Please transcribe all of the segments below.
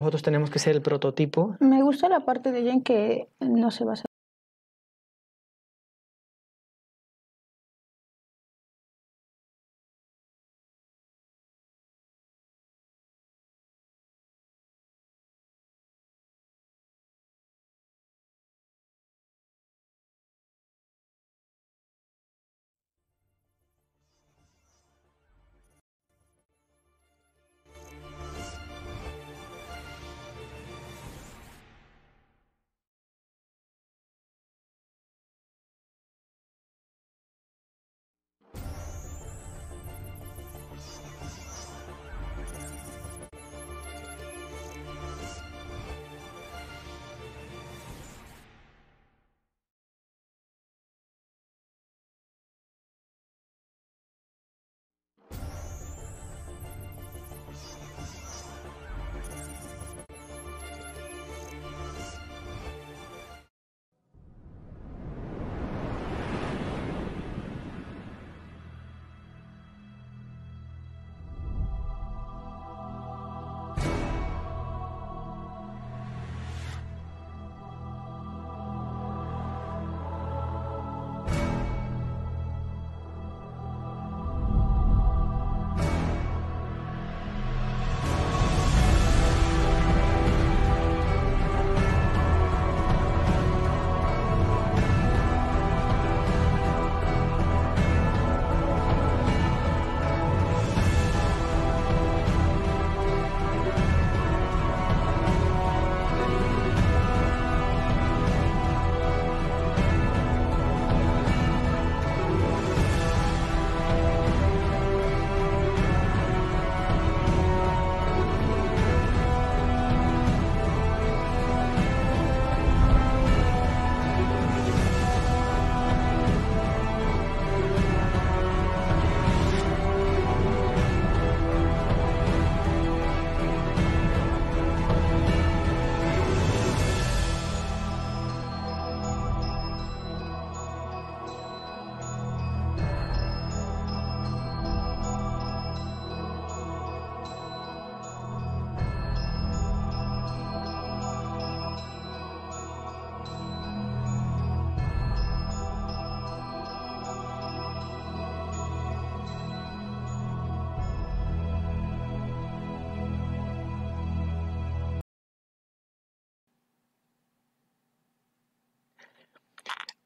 Nosotros tenemos que ser el prototipo. Me gusta la parte de ella que no se basa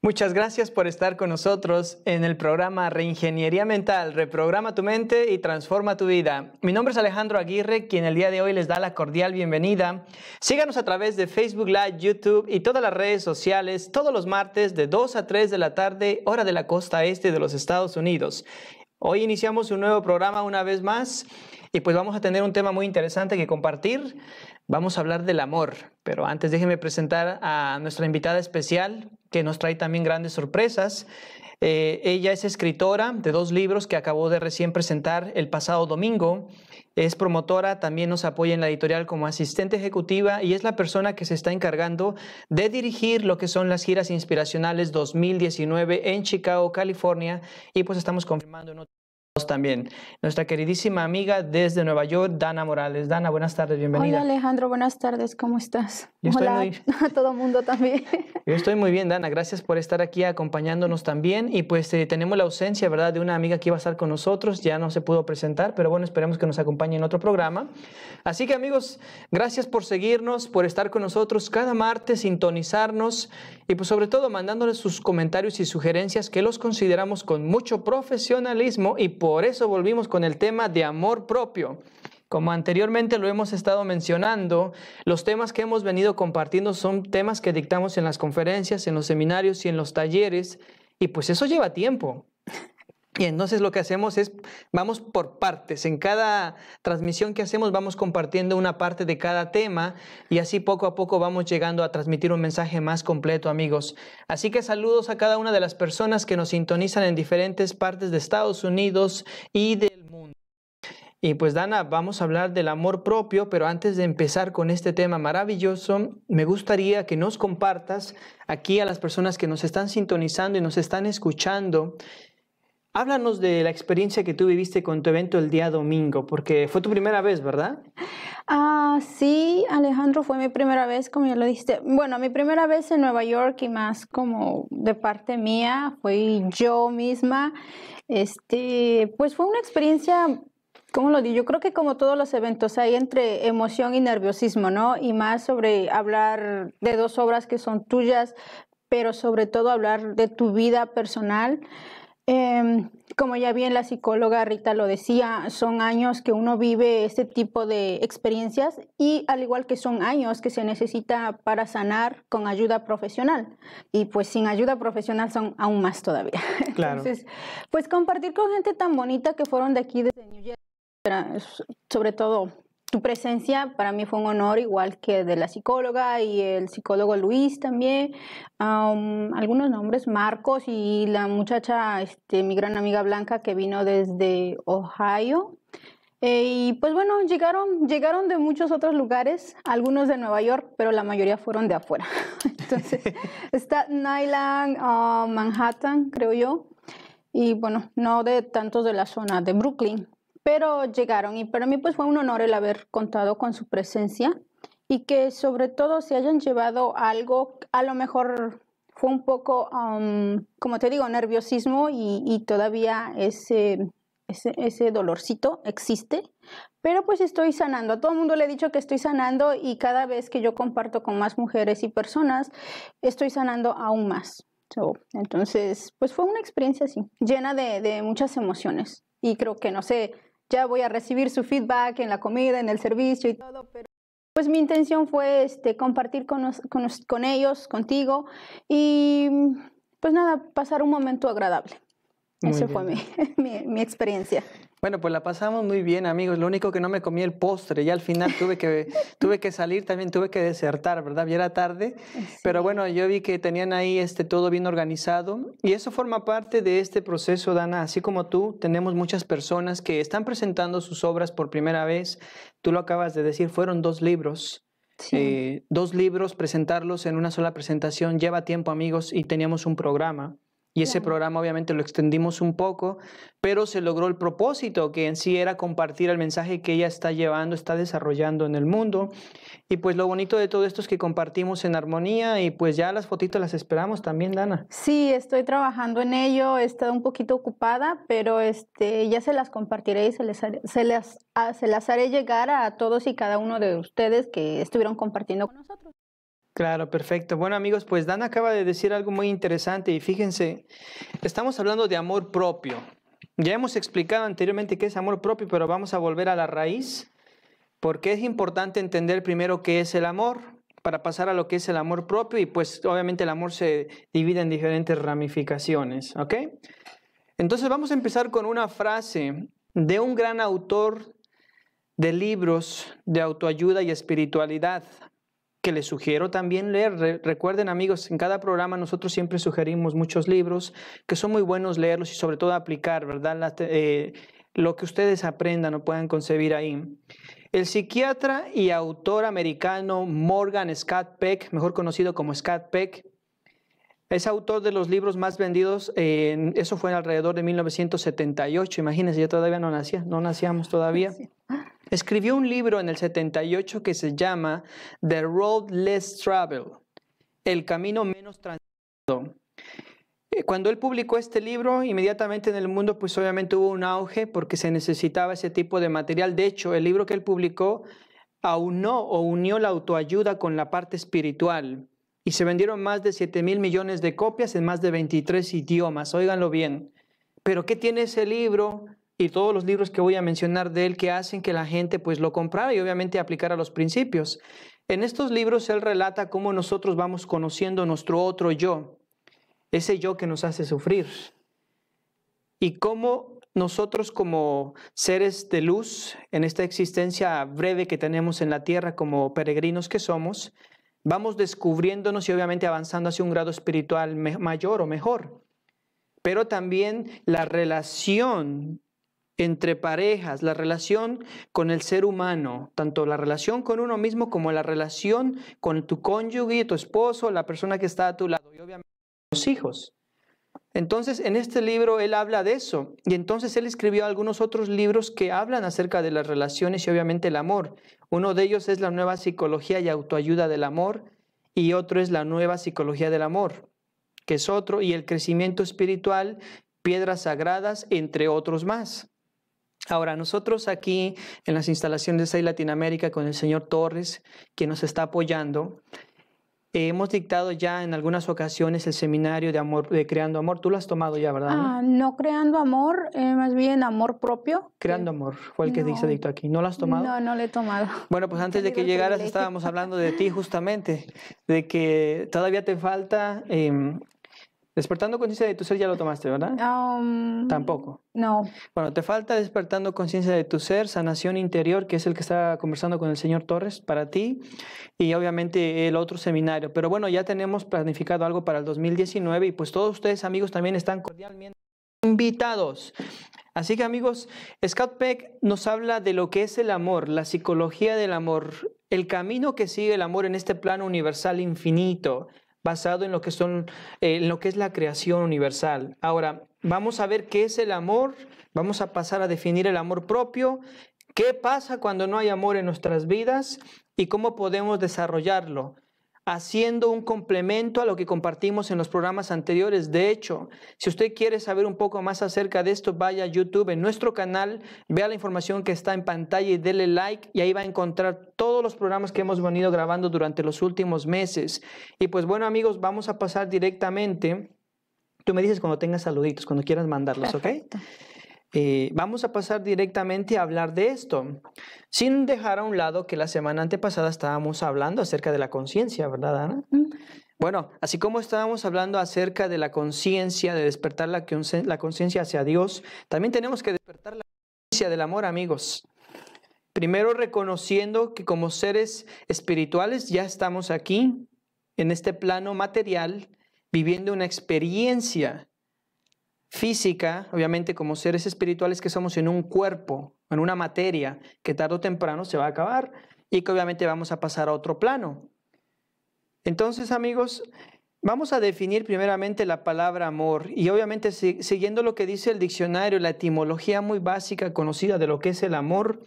Muchas gracias por estar con nosotros en el programa Reingeniería Mental, Reprograma tu mente y transforma tu vida. Mi nombre es Alejandro Aguirre, quien el día de hoy les da la cordial bienvenida. Síganos a través de Facebook Live, YouTube y todas las redes sociales todos los martes de 2 a 3 de la tarde, hora de la costa este de los Estados Unidos. Hoy iniciamos un nuevo programa una vez más y pues vamos a tener un tema muy interesante que compartir. Vamos a hablar del amor, pero antes déjenme presentar a nuestra invitada especial que nos trae también grandes sorpresas. Eh, ella es escritora de dos libros que acabó de recién presentar el pasado domingo. Es promotora, también nos apoya en la editorial como asistente ejecutiva y es la persona que se está encargando de dirigir lo que son las giras inspiracionales 2019 en Chicago, California. Y pues estamos confirmando también. Nuestra queridísima amiga desde Nueva York, Dana Morales. Dana, buenas tardes, bienvenida. Hola Alejandro, buenas tardes, ¿cómo estás? Hola a todo mundo también. Yo estoy muy bien, Dana, gracias por estar aquí acompañándonos también. Y pues eh, tenemos la ausencia, ¿verdad?, de una amiga que iba a estar con nosotros, ya no se pudo presentar, pero bueno, esperemos que nos acompañe en otro programa. Así que amigos, gracias por seguirnos, por estar con nosotros cada martes, sintonizarnos y pues sobre todo mandándoles sus comentarios y sugerencias que los consideramos con mucho profesionalismo y por eso volvimos con el tema de amor propio. Como anteriormente lo hemos estado mencionando, los temas que hemos venido compartiendo son temas que dictamos en las conferencias, en los seminarios y en los talleres, y pues eso lleva tiempo. Y entonces lo que hacemos es, vamos por partes. En cada transmisión que hacemos vamos compartiendo una parte de cada tema y así poco a poco vamos llegando a transmitir un mensaje más completo, amigos. Así que saludos a cada una de las personas que nos sintonizan en diferentes partes de Estados Unidos y del mundo. Y pues Dana, vamos a hablar del amor propio, pero antes de empezar con este tema maravilloso, me gustaría que nos compartas aquí a las personas que nos están sintonizando y nos están escuchando Háblanos de la experiencia que tú viviste con tu evento el día domingo, porque fue tu primera vez, ¿verdad? Ah, sí, Alejandro, fue mi primera vez, como ya lo dijiste. Bueno, mi primera vez en Nueva York y más como de parte mía, fue yo misma. Este, pues fue una experiencia ¿Cómo lo digo? Yo creo que como todos los eventos hay entre emoción y nerviosismo, ¿no? Y más sobre hablar de dos obras que son tuyas, pero sobre todo hablar de tu vida personal. Em, como ya bien la psicóloga Rita lo decía, son años que uno vive este tipo de experiencias y al igual que son años que se necesita para sanar con ayuda profesional. Y pues sin ayuda profesional son aún más todavía. Claro. Entonces, pues compartir con gente tan bonita que fueron de aquí desde New Jersey, pues, sobre todo tu presencia para mí fue un honor, igual que de la psicóloga y el psicólogo Luis también. algunos nombres, Marcos y la muchacha, este, mi gran amiga Blanca, que vino desde Ohio. Eh, y pues bueno, llegaron, llegaron de muchos otros lugares, algunos de Nueva York, pero la mayoría fueron de afuera. Entonces, está Island, ah, Manhattan, creo yo. Y bueno, no de tantos de la zona, de Brooklyn, pero llegaron y para mí pues fue un honor el haber contado con su presencia y que sobre todo se hayan llevado algo, a lo mejor fue un poco, um, como te digo, nerviosismo y, todavía ese, ese, dolorcito existe, pero pues estoy sanando. A todo el mundo le he dicho que estoy sanando y cada vez que yo comparto con más mujeres y personas, estoy sanando aún más. entonces, pues fue una experiencia así, llena de, de muchas emociones y creo que no sé ya voy a recibir su feedback en la comida, en el servicio y todo, pero pues mi intención fue este, compartir con, ellos, contigo y pues nada, pasar un momento agradable. Esa fue mi experiencia. Bueno, pues la pasamos muy bien, amigos. Lo único que no me comí el postre. Ya al final tuve que, tuve que salir, también tuve que desertar, ¿verdad? Ya era tarde. Pero bueno, yo vi que tenían ahí este, todo bien organizado. Y eso forma parte de este proceso, Dana. Así como tú, tenemos muchas personas que están presentando sus obras por primera vez. Tú lo acabas de decir, fueron dos libros. Eh, dos libros, presentarlos en una sola presentación lleva tiempo, amigos, y teníamos un programa. Y ese programa obviamente lo extendimos un poco, pero se logró el propósito que en sí era compartir el mensaje que ella está llevando, está desarrollando en el mundo. Y pues lo bonito de todo esto es que compartimos en armonía y pues ya las fotitos las esperamos también, Dana. Sí, estoy trabajando en ello, he estado un poquito ocupada, pero este, ya se las compartiré y se, les, se, las, ah, se las haré llegar a todos y cada uno de ustedes que estuvieron compartiendo con nosotros. Claro, perfecto. Bueno amigos, pues Dan acaba de decir algo muy interesante y fíjense, estamos hablando de amor propio. Ya hemos explicado anteriormente qué es amor propio, pero vamos a volver a la raíz, porque es importante entender primero qué es el amor para pasar a lo que es el amor propio y pues obviamente el amor se divide en diferentes ramificaciones, ¿ok? Entonces vamos a empezar con una frase de un gran autor de libros de autoayuda y espiritualidad, que les sugiero también leer. recuerden amigos, en cada programa nosotros siempre sugerimos muchos libros que son muy buenos leerlos y sobre todo aplicar, ¿verdad? Eh, lo que ustedes aprendan o puedan concebir ahí. El psiquiatra y autor americano Morgan Scott Peck, mejor conocido como Scott Peck, es autor de los libros más vendidos, eso fue alrededor de 1978, imagínense, yo todavía no nacía, no nacíamos todavía. Escribió un libro en el 78 que se llama The Road Less Travel, El Camino Menos Transitado. Eh, cuando él publicó este libro, inmediatamente en el mundo, pues obviamente hubo un auge porque se necesitaba ese tipo de material. De hecho, el libro que él publicó aunó o unió la autoayuda con la parte espiritual y se vendieron más de 7 mil millones de copias en más de 23 idiomas. Óiganlo bien. Pero ¿qué tiene ese libro y todos los libros que voy a mencionar de él que hacen que la gente pues lo comprara y obviamente aplicara los principios? En estos libros él relata cómo nosotros vamos conociendo nuestro otro yo, ese yo que nos hace sufrir. Y cómo nosotros como seres de luz en esta existencia breve que tenemos en la tierra como peregrinos que somos, Vamos descubriéndonos y obviamente avanzando hacia un grado espiritual mayor o mejor. Pero también la relación entre parejas, la relación con el ser humano, tanto la relación con uno mismo como la relación con tu cónyuge, tu esposo, la persona que está a tu lado y obviamente los hijos. Entonces, en este libro él habla de eso y entonces él escribió algunos otros libros que hablan acerca de las relaciones y obviamente el amor. Uno de ellos es la nueva psicología y autoayuda del amor y otro es la nueva psicología del amor, que es otro, y el crecimiento espiritual, piedras sagradas, entre otros más. Ahora, nosotros aquí en las instalaciones de Latinoamérica con el señor Torres, que nos está apoyando, hemos dictado ya en algunas ocasiones el seminario de amor, de Creando Amor. Tú lo has tomado ya, ¿verdad? Ah, no Creando Amor, eh, más bien Amor Propio. Creando Amor fue el que dice se dictó aquí. ¿No lo has tomado? No, no lo he tomado. Bueno, pues antes de que llegaras estábamos hablando de ti justamente, de que todavía te falta em, Despertando conciencia de tu ser ya lo tomaste, ¿verdad? Tampoco. No. Bueno, te falta despertando conciencia de tu ser, sanación interior, que es el que está conversando con el señor Torres para ti, y obviamente el otro seminario. Pero bueno, ya tenemos planificado algo para el 2019 y pues todos ustedes amigos también están cordialmente invitados. Así que amigos, Scott Peck nos habla de lo que es el amor, la psicología del amor, el camino que sigue el amor en este plano universal infinito, basado en lo que, son, eh, en lo que es la creación universal. Ahora, vamos a ver qué es el amor, vamos a pasar a definir el amor propio, qué pasa cuando no hay amor en nuestras vidas y cómo podemos desarrollarlo haciendo un complemento a lo que compartimos en los programas anteriores. De hecho, si usted quiere saber un poco más acerca de esto, vaya a YouTube, en nuestro canal, vea la información que está en pantalla y dele like y ahí va a encontrar todos los programas que hemos venido grabando durante los últimos meses. Y pues bueno amigos, vamos a pasar directamente. Tú me dices cuando tengas saluditos, cuando quieras mandarlos, ¿ok? Eh, vamos a pasar directamente a hablar de esto, sin dejar a un lado que la semana antepasada estábamos hablando acerca de la conciencia, ¿verdad, Bueno, así como estábamos hablando acerca de la conciencia, de despertar la, la conciencia hacia Dios, también tenemos que despertar la conciencia del amor, amigos. Primero reconociendo que como seres espirituales ya estamos aquí, en este plano material, viviendo una experiencia física, obviamente como seres espirituales que somos en un cuerpo, en una materia que tarde o temprano se va a acabar y que obviamente vamos a pasar a otro plano. Entonces, amigos, vamos a definir primeramente la palabra amor y obviamente siguiendo lo que dice el diccionario, la etimología muy básica conocida de lo que es el amor,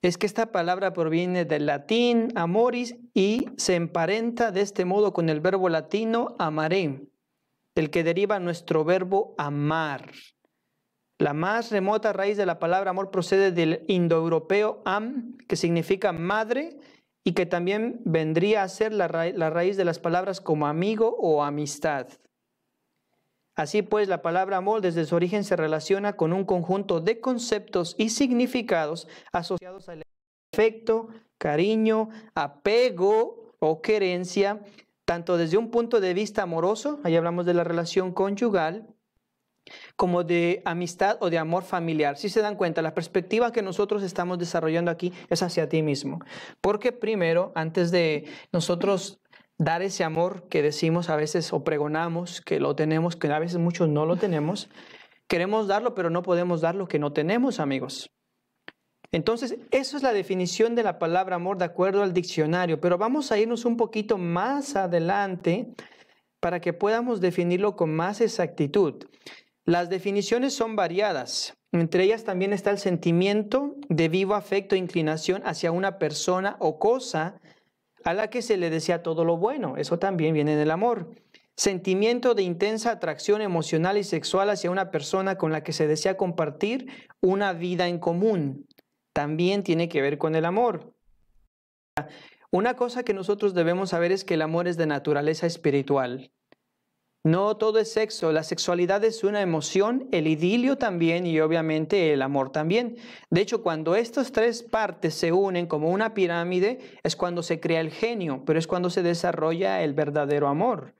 es que esta palabra proviene del latín amoris y se emparenta de este modo con el verbo latino amaré el que deriva nuestro verbo amar. La más remota raíz de la palabra amor procede del indoeuropeo am, que significa madre, y que también vendría a ser la, la, raíz de las palabras como amigo o amistad. Así pues, la palabra amor desde su origen se relaciona con un conjunto de conceptos y significados asociados al afecto, cariño, apego o querencia, tanto desde un punto de vista amoroso, ahí hablamos de la relación conyugal, como de amistad o de amor familiar. Si se dan cuenta, la perspectiva que nosotros estamos desarrollando aquí es hacia ti mismo. Porque primero, antes de nosotros dar ese amor que decimos a veces o pregonamos que lo tenemos, que a veces muchos no lo tenemos, queremos darlo, pero no podemos dar lo que no tenemos, amigos. Entonces, eso es la definición de la palabra amor de acuerdo al diccionario, pero vamos a irnos un poquito más adelante para que podamos definirlo con más exactitud. Las definiciones son variadas. Entre ellas también está el sentimiento de vivo afecto e inclinación hacia una persona o cosa a la que se le desea todo lo bueno. Eso también viene del amor. Sentimiento de intensa atracción emocional y sexual hacia una persona con la que se desea compartir una vida en común también tiene que ver con el amor. Una cosa que nosotros debemos saber es que el amor es de naturaleza espiritual. No todo es sexo, la sexualidad es una emoción, el idilio también y obviamente el amor también. De hecho, cuando estas tres partes se unen como una pirámide, es cuando se crea el genio, pero es cuando se desarrolla el verdadero amor.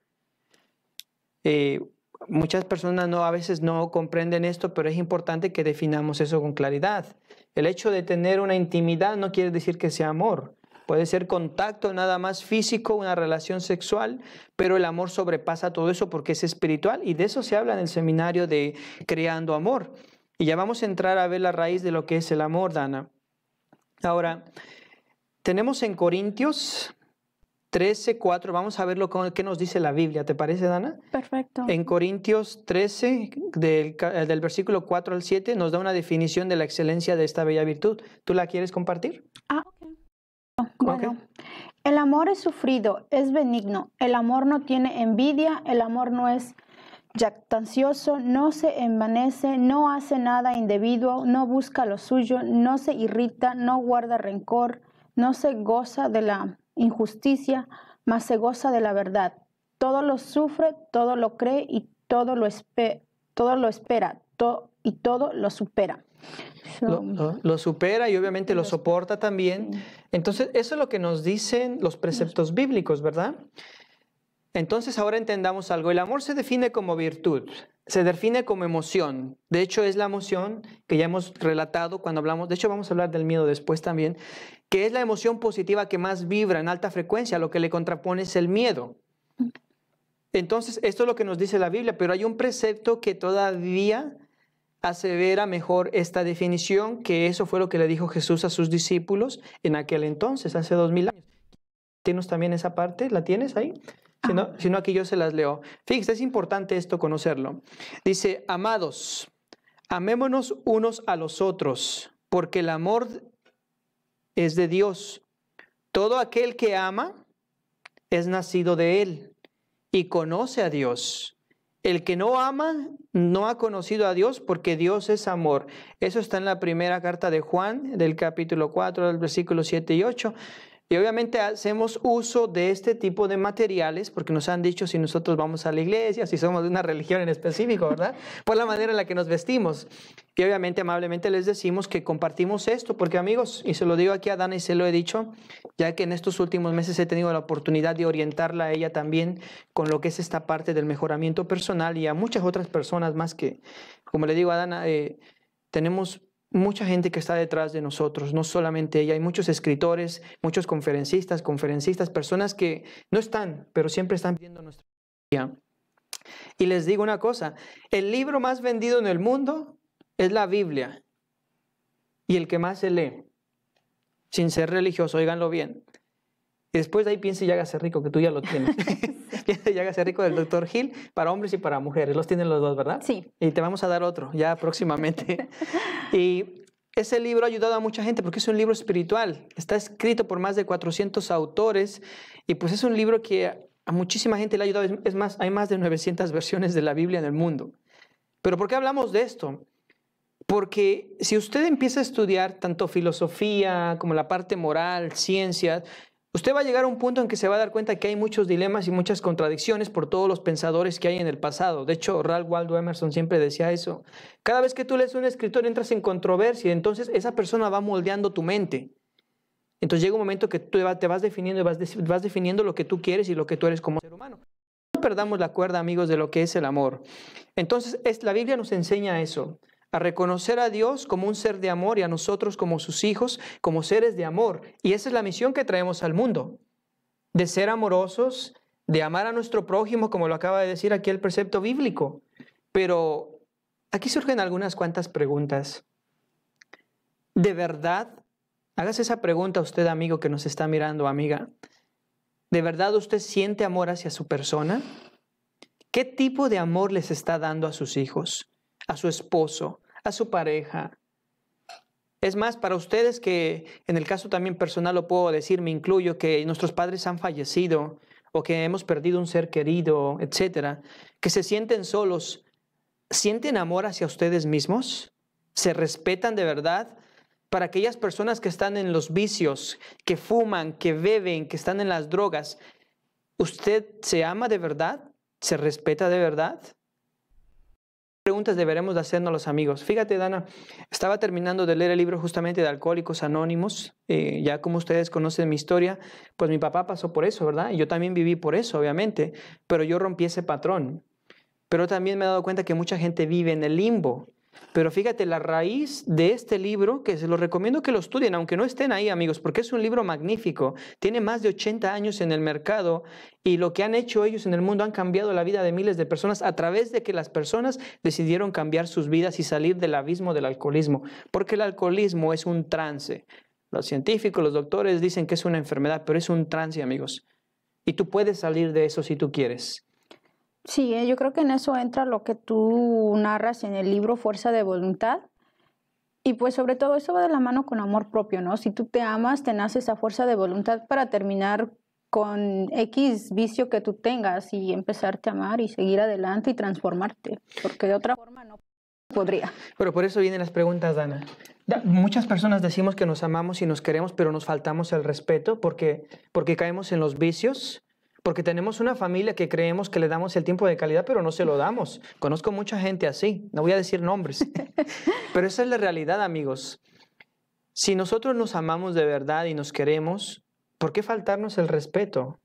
Eh, muchas personas no, a veces no comprenden esto, pero es importante que definamos eso con claridad. El hecho de tener una intimidad no quiere decir que sea amor. Puede ser contacto nada más físico, una relación sexual, pero el amor sobrepasa todo eso porque es espiritual y de eso se habla en el seminario de Creando Amor. Y ya vamos a entrar a ver la raíz de lo que es el amor, Dana. Ahora, tenemos en Corintios 13, 4, vamos a ver qué que nos dice la Biblia, ¿te parece, Dana? Perfecto. En Corintios 13, del, versículo 4 al 7, nos da una definición de la excelencia de esta bella virtud. ¿Tú la quieres compartir? Ah, ok. el amor es sufrido, es benigno, el amor no tiene envidia, el amor no es jactancioso, no se envanece, no hace nada indebido, no busca lo suyo, no se irrita, no guarda rencor, no se goza de la injusticia, más se goza de la verdad. Todo lo sufre, todo lo cree y todo lo, todo lo espera y todo lo supera. lo, supera y obviamente lo soporta también. Entonces, eso es lo que nos dicen los preceptos bíblicos, ¿verdad? Entonces, ahora entendamos algo. El amor se define como virtud, se define como emoción. De hecho, es la emoción que ya hemos relatado cuando hablamos, de hecho vamos a hablar del miedo después también que es la emoción positiva que más vibra en alta frecuencia, lo que le contrapone es el miedo. Entonces, esto es lo que nos dice la Biblia, pero hay un precepto que todavía asevera mejor esta definición, que eso fue lo que le dijo Jesús a sus discípulos en aquel entonces, hace dos mil años. ¿Tienes también esa parte? ¿La tienes ahí? Si no, aquí yo se las leo. Fíjense, es importante esto conocerlo. Dice, amados, amémonos unos a los otros, porque el amor es de Dios. Todo aquel que ama es nacido de Él y conoce a Dios. El que no ama no ha conocido a Dios porque Dios es amor. Eso está en la primera carta de Juan del capítulo 4 del versículo 7 y 8. Y obviamente hacemos uso de este tipo de materiales porque nos han dicho si nosotros vamos a la iglesia, si somos de una religión en específico, ¿verdad? Por la manera en la que nos vestimos. Y obviamente amablemente les decimos que compartimos esto porque amigos, y se lo digo aquí a Dana y se lo he dicho, ya que en estos últimos meses he tenido la oportunidad de orientarla a ella también con lo que es esta parte del mejoramiento personal y a muchas otras personas más que, como le digo a Dana, eh, tenemos mucha gente que está detrás de nosotros, no solamente ella, hay muchos escritores, muchos conferencistas, conferencistas, personas que no están, pero siempre están viendo nuestra vida. Y les digo una cosa, el libro más vendido en el mundo es la Biblia y el que más se lee, sin ser religioso, oiganlo bien después de ahí piensa y hágase rico, que tú ya lo tienes. ya y hágase rico del doctor Gil para hombres y para mujeres. Los tienen los dos, ¿verdad? Sí. Y te vamos a dar otro ya próximamente. y ese libro ha ayudado a mucha gente porque es un libro espiritual. Está escrito por más de 400 autores y pues es un libro que a muchísima gente le ha ayudado. Es más, hay más de 900 versiones de la Biblia en el mundo. Pero ¿por qué hablamos de esto? Porque si usted empieza a estudiar tanto filosofía como la parte moral, ciencias, Usted va a llegar a un punto en que se va a dar cuenta que hay muchos dilemas y muchas contradicciones por todos los pensadores que hay en el pasado. De hecho, Ralph Waldo Emerson siempre decía eso. Cada vez que tú lees un escritor entras en controversia, entonces esa persona va moldeando tu mente. Entonces llega un momento que tú te vas definiendo vas, vas definiendo lo que tú quieres y lo que tú eres como ser humano. No perdamos la cuerda, amigos, de lo que es el amor. Entonces, es, la Biblia nos enseña eso a reconocer a Dios como un ser de amor y a nosotros como sus hijos, como seres de amor. Y esa es la misión que traemos al mundo, de ser amorosos, de amar a nuestro prójimo, como lo acaba de decir aquí el precepto bíblico. Pero aquí surgen algunas cuantas preguntas. ¿De verdad? Hágase esa pregunta a usted, amigo, que nos está mirando, amiga. ¿De verdad usted siente amor hacia su persona? ¿Qué tipo de amor les está dando a sus hijos? a su esposo, a su pareja. Es más, para ustedes que en el caso también personal lo puedo decir, me incluyo, que nuestros padres han fallecido o que hemos perdido un ser querido, etcétera, que se sienten solos, ¿sienten amor hacia ustedes mismos? ¿Se respetan de verdad? Para aquellas personas que están en los vicios, que fuman, que beben, que están en las drogas, ¿usted se ama de verdad? ¿Se respeta de verdad? preguntas deberemos de hacernos los amigos. Fíjate, Dana, estaba terminando de leer el libro justamente de Alcohólicos Anónimos. Eh, ya como ustedes conocen mi historia, pues mi papá pasó por eso, ¿verdad? Y yo también viví por eso, obviamente, pero yo rompí ese patrón. Pero también me he dado cuenta que mucha gente vive en el limbo. Pero fíjate, la raíz de este libro, que se lo recomiendo que lo estudien, aunque no estén ahí, amigos, porque es un libro magnífico, tiene más de 80 años en el mercado y lo que han hecho ellos en el mundo han cambiado la vida de miles de personas a través de que las personas decidieron cambiar sus vidas y salir del abismo del alcoholismo, porque el alcoholismo es un trance. Los científicos, los doctores dicen que es una enfermedad, pero es un trance, amigos. Y tú puedes salir de eso si tú quieres. Sí, eh, yo creo que en eso entra lo que tú narras en el libro Fuerza de Voluntad. Y pues sobre todo eso va de la mano con amor propio, ¿no? Si tú te amas, te nace esa fuerza de voluntad para terminar con X vicio que tú tengas y empezarte a amar y seguir adelante y transformarte, porque de otra forma no podría. Pero por eso vienen las preguntas, Dana. muchas personas decimos que nos amamos y nos queremos, pero nos faltamos el respeto porque, porque caemos en los vicios porque tenemos una familia que creemos que le damos el tiempo de calidad, pero no se lo damos. Conozco mucha gente así, no voy a decir nombres, pero esa es la realidad, amigos. Si nosotros nos amamos de verdad y nos queremos, ¿por qué faltarnos el respeto?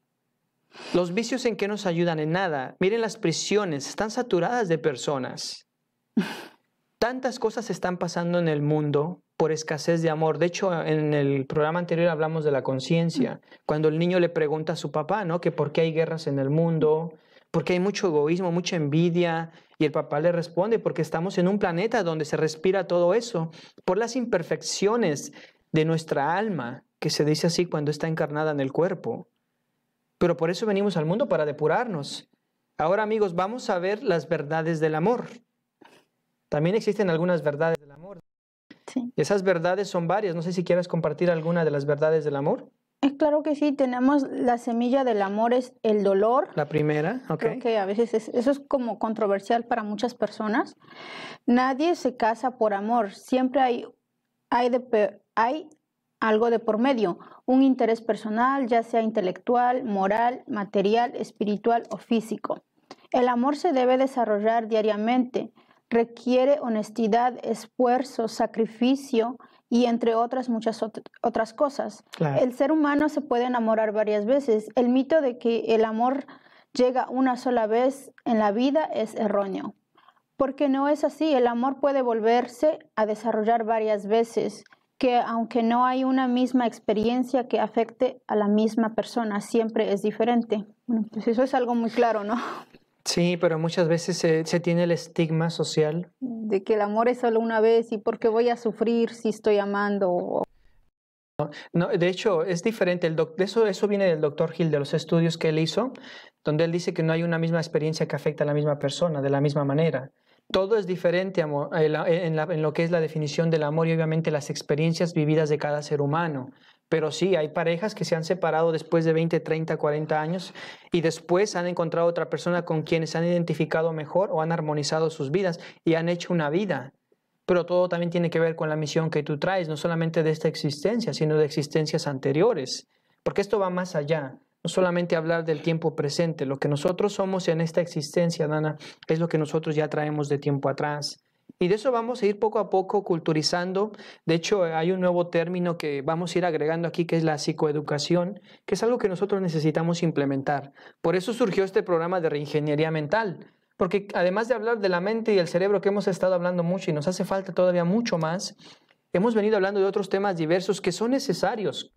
Los vicios en que nos ayudan en nada. Miren las prisiones, están saturadas de personas. Tantas cosas están pasando en el mundo por escasez de amor. De hecho, en el programa anterior hablamos de la conciencia, cuando el niño le pregunta a su papá, ¿no? Que por qué hay guerras en el mundo, porque hay mucho egoísmo, mucha envidia, y el papá le responde, porque estamos en un planeta donde se respira todo eso, por las imperfecciones de nuestra alma, que se dice así cuando está encarnada en el cuerpo. Pero por eso venimos al mundo, para depurarnos. Ahora amigos, vamos a ver las verdades del amor. También existen algunas verdades esas verdades son varias. No sé si quieres compartir alguna de las verdades del amor. Es eh, claro que sí, tenemos la semilla del amor es el dolor. La primera, ok. que a veces eso es como controversial para muchas personas. Nadie se casa por amor, siempre hay, hay, de, hay algo de por medio, un interés personal, ya sea intelectual, moral, material, espiritual o físico. El amor se debe desarrollar diariamente, requiere honestidad, esfuerzo, sacrificio y entre otras muchas otras cosas. El ser humano se puede enamorar varias veces. El mito de que el amor llega una sola vez en la vida es erróneo, porque no es así. El amor puede volverse a desarrollar varias veces, que aunque no hay una misma experiencia que afecte a la misma persona, siempre es diferente. Bueno, pues eso es algo muy claro, ¿no? Sí, pero muchas veces se, tiene el estigma social. De que el amor es solo una vez y porque voy a sufrir si estoy amando. No, no, de hecho, es diferente. eso, eso viene del doctor Gil, de los estudios que él hizo, donde él dice que no hay una misma experiencia que afecta a la misma persona de la misma manera. Todo es diferente en lo que es la definición del amor y obviamente las experiencias vividas de cada ser humano. Pero sí, hay parejas que se han separado después de 20, 30, 40 años y después han encontrado otra persona con quienes se han identificado mejor o han armonizado sus vidas y han hecho una vida. Pero todo también tiene que ver con la misión que tú traes, no solamente de esta existencia, sino de existencias anteriores. Porque esto va más allá no solamente hablar del tiempo presente, lo que nosotros somos en esta existencia, Dana, es lo que nosotros ya traemos de tiempo atrás. Y de eso vamos a ir poco a poco culturizando. De hecho, hay un nuevo término que vamos a ir agregando aquí, que es la psicoeducación, que es algo que nosotros necesitamos implementar. Por eso surgió este programa de reingeniería mental, porque además de hablar de la mente y el cerebro que hemos estado hablando mucho y nos hace falta todavía mucho más, hemos venido hablando de otros temas diversos que son necesarios.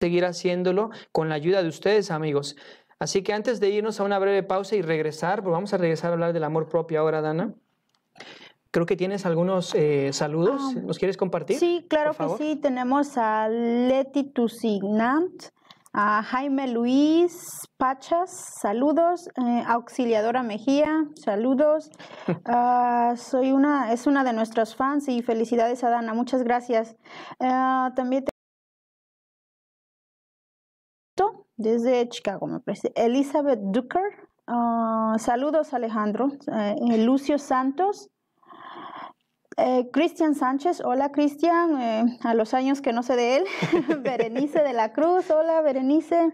Seguir haciéndolo con la ayuda de ustedes, amigos. Así que antes de irnos a una breve pausa y regresar, pues vamos a regresar a hablar del amor propio ahora, Dana. Creo que tienes algunos eh, saludos. Ah, ¿Los ¿Nos quieres compartir? Sí, claro que sí. Tenemos a Leti Tusignant, a Jaime Luis Pachas, saludos. Eh, Auxiliadora Mejía, saludos. Ah, soy una, es una de nuestras fans y felicidades a Dana, muchas gracias. Eh, también te... desde Chicago, me parece. Elizabeth Ducker, ah, saludos Alejandro. Lucio Santos, eh, Cristian Sánchez, hola Cristian, eh, a los años que no sé de él. Berenice de la Cruz, hola Berenice.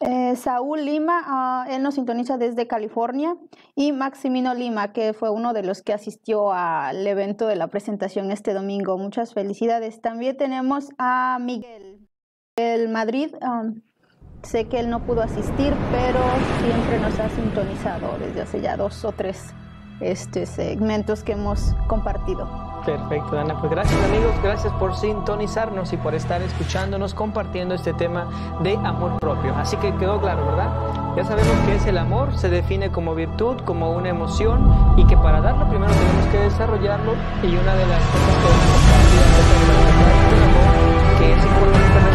Eh, Saúl Lima, ah, él nos sintoniza desde California. Y Maximino Lima, que fue uno de los que asistió al evento de la presentación este domingo. Muchas felicidades. También tenemos a Miguel, del Madrid. Ah, sé que él no pudo asistir, pero siempre nos ha sintonizado desde hace ya dos o tres este, segmentos que hemos compartido. Perfecto, Ana. Pues gracias amigos, gracias por sintonizarnos y por estar escuchándonos, compartiendo este tema de amor propio. Así que quedó claro, ¿verdad? Ya sabemos que es el amor, se define como virtud, como una emoción y que para darlo primero tenemos que desarrollarlo y una de las cosas que es el amor, que es importante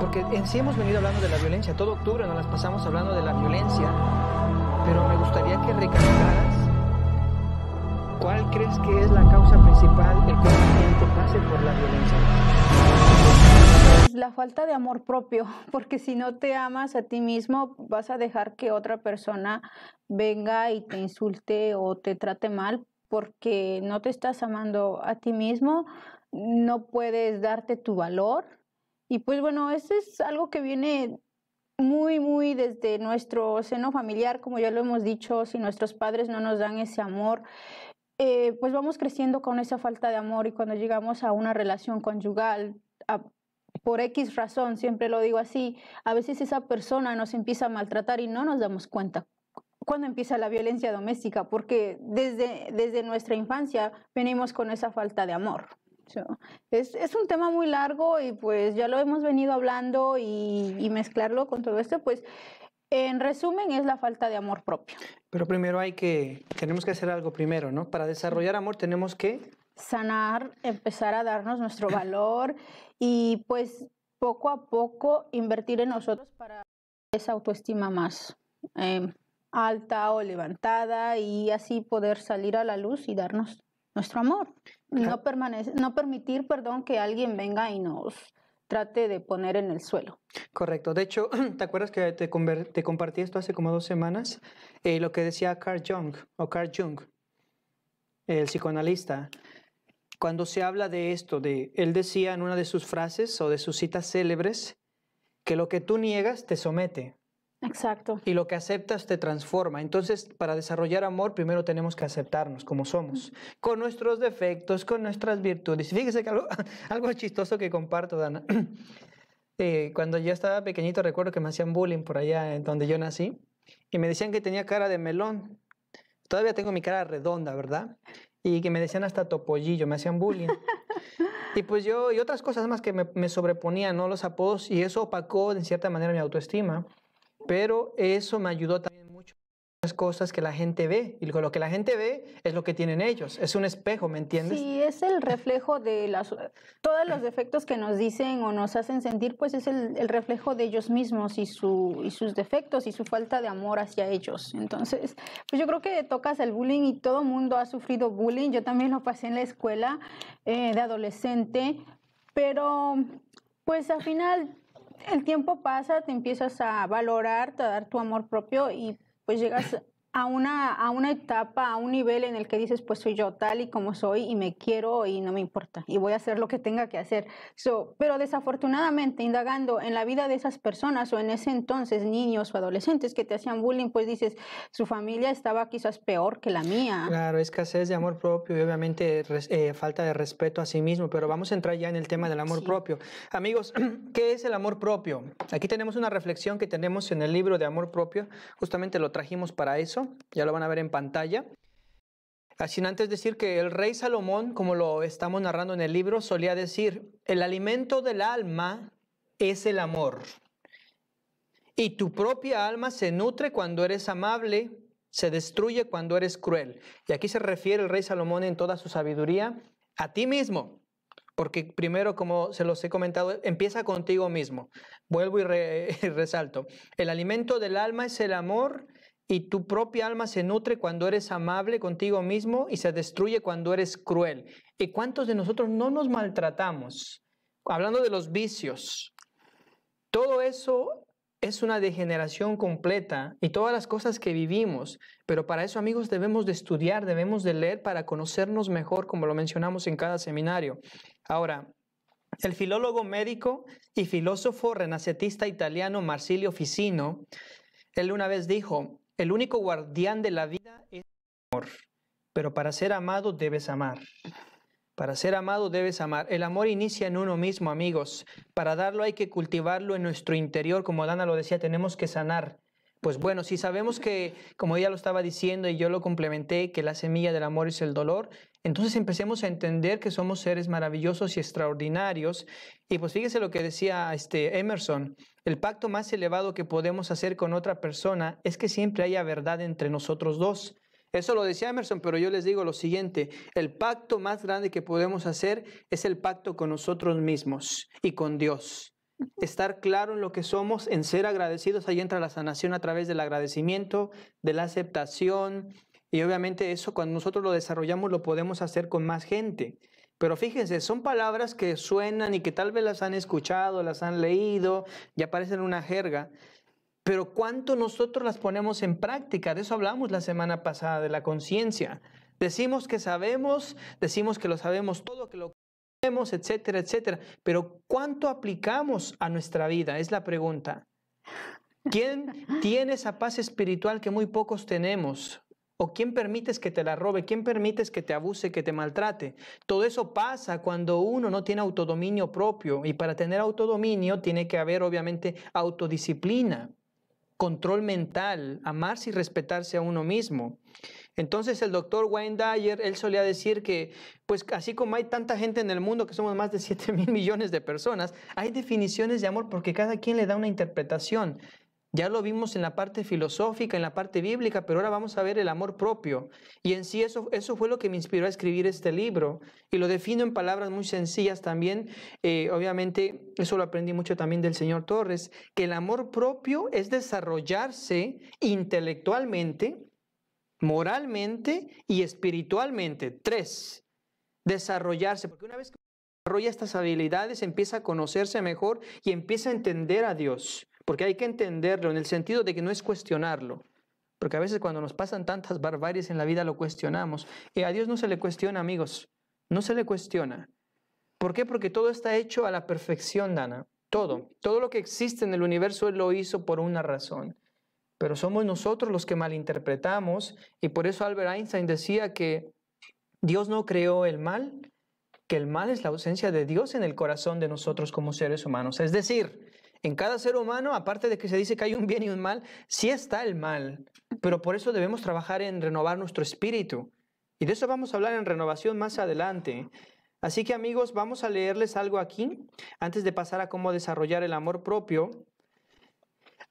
Porque en sí hemos venido hablando de la violencia, todo octubre nos las pasamos hablando de la violencia, pero me gustaría que recalcaras cuál crees que es la causa principal de que la gente pase por la violencia. la falta de amor propio, porque si no te amas a ti mismo, vas a dejar que otra persona venga y te insulte o te trate mal porque no te estás amando a ti mismo, no puedes darte tu valor, y pues bueno, eso es algo que viene muy, muy desde nuestro seno familiar, como ya lo hemos dicho, si nuestros padres no nos dan ese amor, eh, pues vamos creciendo con esa falta de amor y cuando llegamos a una relación conyugal, por X razón, siempre lo digo así, a veces esa persona nos empieza a maltratar y no nos damos cuenta cuando empieza la violencia doméstica, porque desde, desde nuestra infancia venimos con esa falta de amor. Es, un tema muy largo y pues ya lo hemos venido hablando y, mezclarlo con todo esto, pues en resumen es la falta de amor propio. Pero primero hay que, tenemos que hacer algo primero, ¿no? Para desarrollar amor tenemos que... Sanar, empezar a darnos nuestro valor y pues poco a poco invertir en nosotros para esa autoestima más. Em, alta o levantada y así poder salir a la luz y darnos nuestro amor. No, no permitir, perdón, que alguien venga y nos trate de poner en el suelo. Correcto. De hecho, ¿te acuerdas que te, compartí esto hace como dos semanas? Eh, lo que decía Carl Jung, o Carl Jung, el psicoanalista. Cuando se habla de esto, de, él decía en una de sus frases o de sus citas célebres, que lo que tú niegas te somete. Exacto. Y lo que aceptas te transforma. Entonces, para desarrollar amor, primero tenemos que aceptarnos como somos, con nuestros defectos, con nuestras virtudes. Fíjese que algo, chistoso que comparto, Dana. Eh, cuando yo estaba pequeñito, recuerdo que me hacían bullying por allá en donde yo nací y me decían que tenía cara de melón. Todavía tengo mi cara redonda, ¿verdad? Y que me decían hasta topollillo, me hacían bullying. Y pues yo, y otras cosas más que me, sobreponían, ¿no? Los apodos, y eso opacó en cierta manera mi autoestima pero eso me ayudó también mucho las cosas que la gente ve y lo que la gente ve es lo que tienen ellos, es un espejo, ¿me entiendes? Sí, es el reflejo de las, todos los defectos que nos dicen o nos hacen sentir, pues es el, reflejo de ellos mismos y, su, y sus defectos y su falta de amor hacia ellos. Entonces, pues yo creo que tocas el bullying y todo mundo ha sufrido bullying, yo también lo pasé en la escuela eh, de adolescente, pero pues al final el tiempo pasa, te empiezas a valorar, a dar tu amor propio y pues llegas a una, a una etapa, a un nivel en el que dices, pues soy yo tal y como soy y me quiero y no me importa y voy a hacer lo que tenga que hacer. pero desafortunadamente, indagando en la vida de esas personas o en ese entonces niños o adolescentes que te hacían bullying, pues dices, su familia estaba quizás peor que la mía. Claro, escasez de amor propio y obviamente eh, falta de respeto a sí mismo, pero vamos a entrar ya en el tema del amor propio. Amigos, ¿qué es el amor propio? Aquí tenemos una reflexión que tenemos en el libro de amor propio, justamente lo trajimos para eso ya lo van a ver en pantalla. así ah, antes decir que el rey Salomón, como lo estamos narrando en el libro, solía decir, el alimento del alma es el amor. Y tu propia alma se nutre cuando eres amable, se destruye cuando eres cruel. Y aquí se refiere el rey Salomón en toda su sabiduría a ti mismo, porque primero, como se los he comentado, empieza contigo mismo. Vuelvo y resalto, el alimento del alma es el amor y tu propia alma se nutre cuando eres amable contigo mismo y se destruye cuando eres cruel. ¿Y cuántos de nosotros no nos maltratamos? Hablando de los vicios, todo eso es una degeneración completa y todas las cosas que vivimos, pero para eso amigos debemos de estudiar, debemos de leer para conocernos mejor, como lo mencionamos en cada seminario. Ahora, el filólogo médico y filósofo renacentista italiano Marsilio Ficino, él una vez dijo, el único guardián de la vida es el amor, pero para ser amado debes amar. Para ser amado debes amar. El amor inicia en uno mismo, amigos. Para darlo hay que cultivarlo en nuestro interior. Como Dana lo decía, tenemos que sanar pues bueno, si sabemos que, como ella lo estaba diciendo y yo lo complementé, que la semilla del amor es el dolor, entonces empecemos a entender que somos seres maravillosos y extraordinarios. Y pues fíjese lo que decía este Emerson, el pacto más elevado que podemos hacer con otra persona es que siempre haya verdad entre nosotros dos. Eso lo decía Emerson, pero yo les digo lo siguiente, el pacto más grande que podemos hacer es el pacto con nosotros mismos y con Dios estar claro en lo que somos, en ser agradecidos. Ahí entra la sanación a través del agradecimiento, de la aceptación. Y obviamente eso cuando nosotros lo desarrollamos lo podemos hacer con más gente. Pero fíjense, son palabras que suenan y que tal vez las han escuchado, las han leído, ya parecen una jerga. Pero cuánto nosotros las ponemos en práctica, de eso hablamos la semana pasada, de la conciencia. Decimos que sabemos, decimos que lo sabemos todo, que lo etcétera, etcétera. Pero ¿cuánto aplicamos a nuestra vida? Es la pregunta. ¿Quién tiene esa paz espiritual que muy pocos tenemos? ¿O quién permites que te la robe? ¿Quién permites que te abuse, que te maltrate? Todo eso pasa cuando uno no tiene autodominio propio y para tener autodominio tiene que haber obviamente autodisciplina, control mental, amarse y respetarse a uno mismo. Entonces el doctor Wayne Dyer, él solía decir que, pues así como hay tanta gente en el mundo, que somos más de 7 mil millones de personas, hay definiciones de amor porque cada quien le da una interpretación. Ya lo vimos en la parte filosófica, en la parte bíblica, pero ahora vamos a ver el amor propio. Y en sí eso, eso fue lo que me inspiró a escribir este libro. Y lo defino en palabras muy sencillas también. Eh, obviamente, eso lo aprendí mucho también del señor Torres, que el amor propio es desarrollarse intelectualmente, moralmente y espiritualmente. Tres, desarrollarse, porque una vez que desarrolla estas habilidades empieza a conocerse mejor y empieza a entender a Dios, porque hay que entenderlo en el sentido de que no es cuestionarlo. Porque a veces cuando nos pasan tantas barbaries en la vida lo cuestionamos. Y eh, a Dios no se le cuestiona, amigos. No se le cuestiona. ¿Por qué? Porque todo está hecho a la perfección, Dana. Todo. Todo lo que existe en el universo Él lo hizo por una razón pero somos nosotros los que malinterpretamos y por eso Albert Einstein decía que Dios no creó el mal, que el mal es la ausencia de Dios en el corazón de nosotros como seres humanos. Es decir, en cada ser humano, aparte de que se dice que hay un bien y un mal, sí está el mal, pero por eso debemos trabajar en renovar nuestro espíritu. Y de eso vamos a hablar en renovación más adelante. Así que amigos, vamos a leerles algo aquí antes de pasar a cómo desarrollar el amor propio.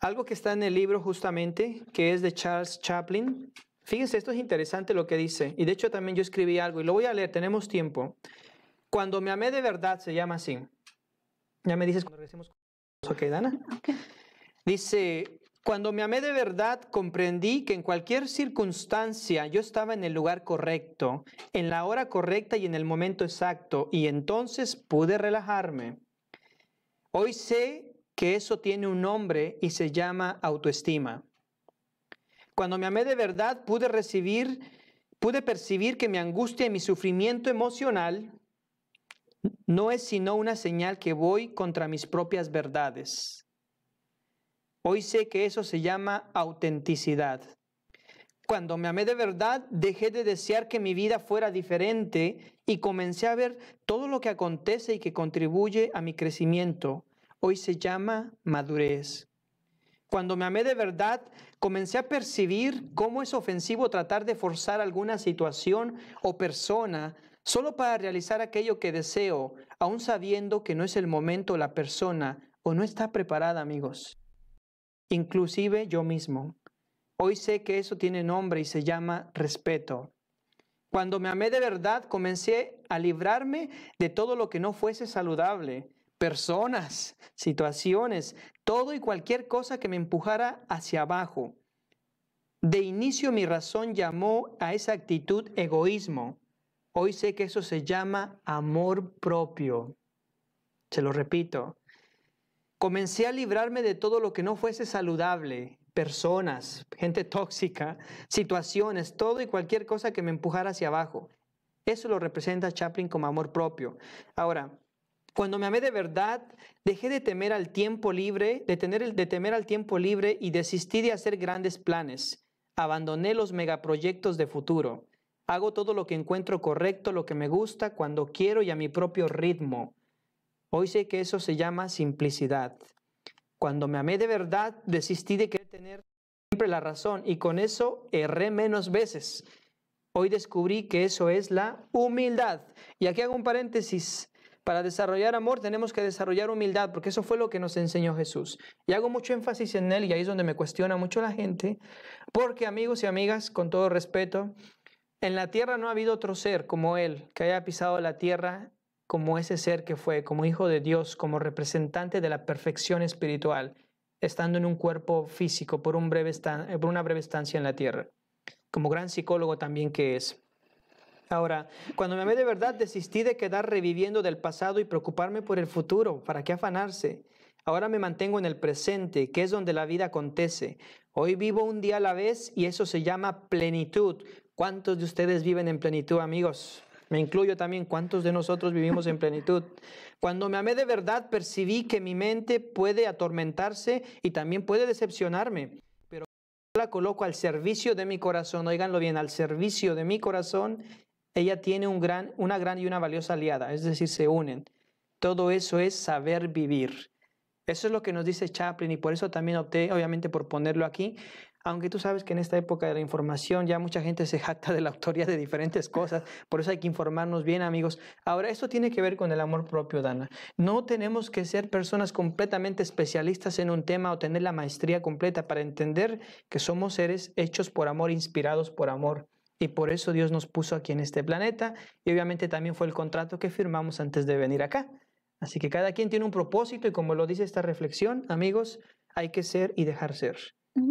Algo que está en el libro justamente, que es de Charles Chaplin. Fíjense, esto es interesante lo que dice. Y de hecho también yo escribí algo y lo voy a leer, tenemos tiempo. Cuando me amé de verdad se llama así. Ya me dices cuando regresemos. Ok, Dana. Dice, cuando me amé de verdad, comprendí que en cualquier circunstancia yo estaba en el lugar correcto, en la hora correcta y en el momento exacto, y entonces pude relajarme. Hoy sé que eso tiene un nombre y se llama autoestima. Cuando me amé de verdad, pude recibir, pude percibir que mi angustia y mi sufrimiento emocional no es sino una señal que voy contra mis propias verdades. Hoy sé que eso se llama autenticidad. Cuando me amé de verdad, dejé de desear que mi vida fuera diferente y comencé a ver todo lo que acontece y que contribuye a mi crecimiento hoy se llama madurez. Cuando me amé de verdad, comencé a percibir cómo es ofensivo tratar de forzar alguna situación o persona solo para realizar aquello que deseo, aun sabiendo que no es el momento la persona o no está preparada, amigos. Inclusive yo mismo. Hoy sé que eso tiene nombre y se llama respeto. Cuando me amé de verdad, comencé a librarme de todo lo que no fuese saludable personas, situaciones, todo y cualquier cosa que me empujara hacia abajo. De inicio mi razón llamó a esa actitud egoísmo. Hoy sé que eso se llama amor propio. Se lo repito. Comencé a librarme de todo lo que no fuese saludable, personas, gente tóxica, situaciones, todo y cualquier cosa que me empujara hacia abajo. Eso lo representa Chaplin como amor propio. Ahora, cuando me amé de verdad, dejé de temer al tiempo libre, de, temer al tiempo libre y desistí de hacer grandes planes. Abandoné los megaproyectos de futuro. Hago todo lo que encuentro correcto, lo que me gusta, cuando quiero y a mi propio ritmo. Hoy sé que eso se llama simplicidad. Cuando me amé de verdad, desistí de querer tener siempre la razón y con eso erré menos veces. Hoy descubrí que eso es la humildad. Y aquí hago un paréntesis. Para desarrollar amor tenemos que desarrollar humildad, porque eso fue lo que nos enseñó Jesús. Y hago mucho énfasis en él y ahí es donde me cuestiona mucho la gente, porque amigos y amigas, con todo respeto, en la tierra no ha habido otro ser como él que haya pisado la tierra como ese ser que fue, como hijo de Dios, como representante de la perfección espiritual, estando en un cuerpo físico por, por una breve estancia en la tierra, como gran psicólogo también que es. Ahora, cuando me amé de verdad, desistí de quedar reviviendo del pasado y preocuparme por el futuro. ¿Para qué afanarse? Ahora me mantengo en el presente, que es donde la vida acontece. Hoy vivo un día a la vez y eso se llama plenitud. ¿Cuántos de ustedes viven en plenitud, amigos? Me incluyo también, ¿cuántos de nosotros vivimos en plenitud? Cuando me amé de verdad, percibí que mi mente puede atormentarse y también puede decepcionarme Pero la coloco al servicio de mi corazón, oiganlo bien, al servicio de mi corazón, ella tiene un gran, una gran y una valiosa aliada, es decir, se unen. Todo eso es saber vivir. Eso es lo que nos dice Chaplin y por eso también opté, obviamente, por ponerlo aquí, aunque tú sabes que en esta época de la información ya mucha gente se jacta de la autoría de diferentes cosas, por eso hay que informarnos bien, amigos. Ahora, esto tiene que ver con el amor propio, Dana. No tenemos que ser personas completamente especialistas en un tema o tener la maestría completa para entender que somos seres hechos por amor, inspirados por amor y por eso Dios nos puso aquí en este planeta y obviamente también fue el contrato que firmamos antes de venir acá. Así que cada quien tiene un propósito y como lo dice esta reflexión, amigos, hay que ser y dejar ser.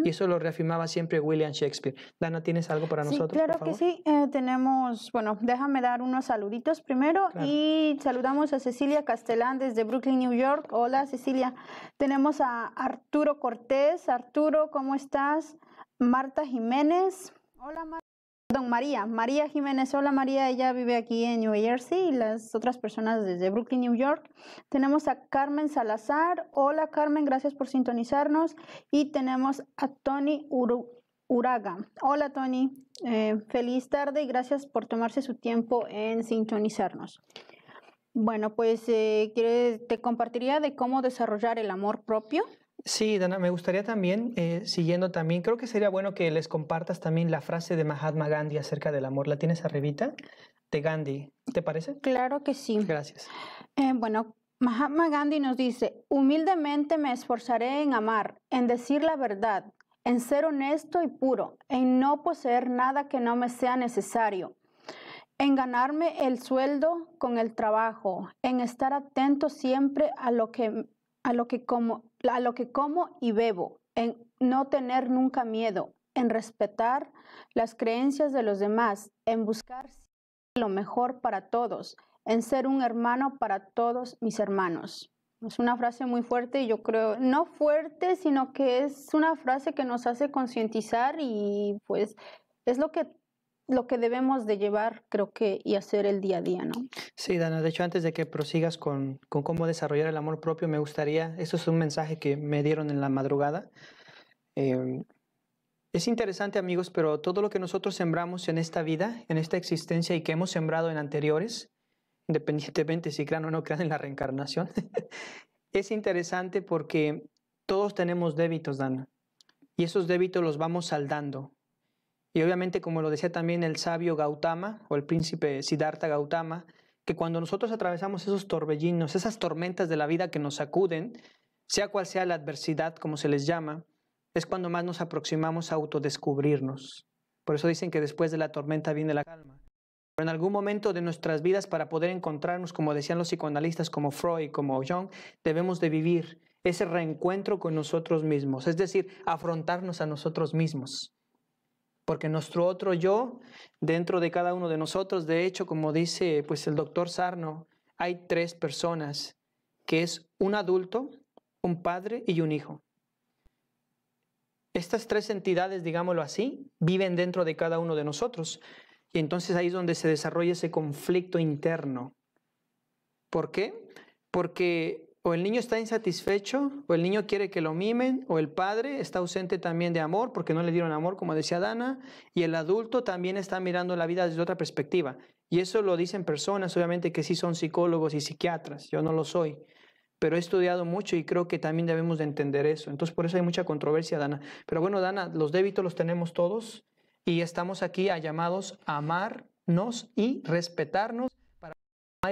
Y eso lo reafirmaba siempre William Shakespeare. Dana, ¿tienes algo para nosotros? Claro por favor? que sí, eh, tenemos, bueno, déjame dar unos saluditos primero y saludamos a Cecilia Castellán desde Brooklyn, New York. Hola Cecilia, tenemos a Arturo Cortés. Arturo, ¿cómo estás? Marta Jiménez. Hola Marta. Don María, María Jiménez. Hola María, ella vive aquí en New Jersey y las otras personas desde Brooklyn, New York. Tenemos a Carmen Salazar. Hola Carmen, gracias por sintonizarnos. Y tenemos a Tony Uraga. Hola Tony, eh, feliz tarde y gracias por tomarse su tiempo en sintonizarnos. Bueno, pues eh, te compartiría de cómo desarrollar el amor propio. Sí, Dana, me gustaría también, eh, siguiendo también, creo que sería bueno que les compartas también la frase de Mahatma Gandhi acerca del amor. ¿La tienes arribita? De Gandhi, ¿te parece? Claro que sí. Gracias. Eh, bueno, Mahatma Gandhi nos dice, humildemente me esforzaré en amar, en decir la verdad, en ser honesto y puro, en no poseer nada que no me sea necesario, en ganarme el sueldo con el trabajo, en estar atento siempre a lo que, a lo que como a lo que como y bebo, en no tener nunca miedo, en respetar las creencias de los demás, en buscar lo mejor para todos, en ser un hermano para todos mis hermanos. Es una frase muy fuerte y yo creo, no fuerte, sino que es una frase que nos hace concientizar y pues es lo que lo que debemos de llevar, creo que, y hacer el día a día, ¿no? Sí, Dana, de hecho, antes de que prosigas con, con cómo desarrollar el amor propio, me gustaría, Eso es un mensaje que me dieron en la madrugada. Em, es interesante, amigos, pero todo lo que nosotros sembramos en esta vida, en esta existencia y que hemos sembrado en anteriores, independientemente si crean o no crean en la reencarnación, es interesante porque todos tenemos débitos, Dana, y esos débitos los vamos saldando y obviamente, como lo decía también el sabio Gautama o el príncipe Siddhartha Gautama, que cuando nosotros atravesamos esos torbellinos, esas tormentas de la vida que nos sacuden, sea cual sea la adversidad, como se les llama, es cuando más nos aproximamos a autodescubrirnos. Por eso dicen que después de la tormenta viene la calma. Pero en algún momento de nuestras vidas, para poder encontrarnos, como decían los psicoanalistas como Freud, como Jung, debemos de vivir ese reencuentro con nosotros mismos, es decir, afrontarnos a nosotros mismos porque nuestro otro yo, dentro de cada uno de nosotros, de hecho, como dice pues el doctor Sarno, hay tres personas, que es un adulto, un padre y un hijo. Estas tres entidades, digámoslo así, viven dentro de cada uno de nosotros. Y entonces ahí es donde se desarrolla ese conflicto interno. ¿Por qué? Porque o el niño está insatisfecho, o el niño quiere que lo mimen, o el padre está ausente también de amor porque no le dieron amor, como decía Dana, y el adulto también está mirando la vida desde otra perspectiva. Y eso lo dicen personas, obviamente, que sí son psicólogos y psiquiatras, yo no lo soy, pero he estudiado mucho y creo que también debemos de entender eso. Entonces, por eso hay mucha controversia, Dana. Pero bueno, Dana, los débitos los tenemos todos y estamos aquí a llamados a amarnos y respetarnos para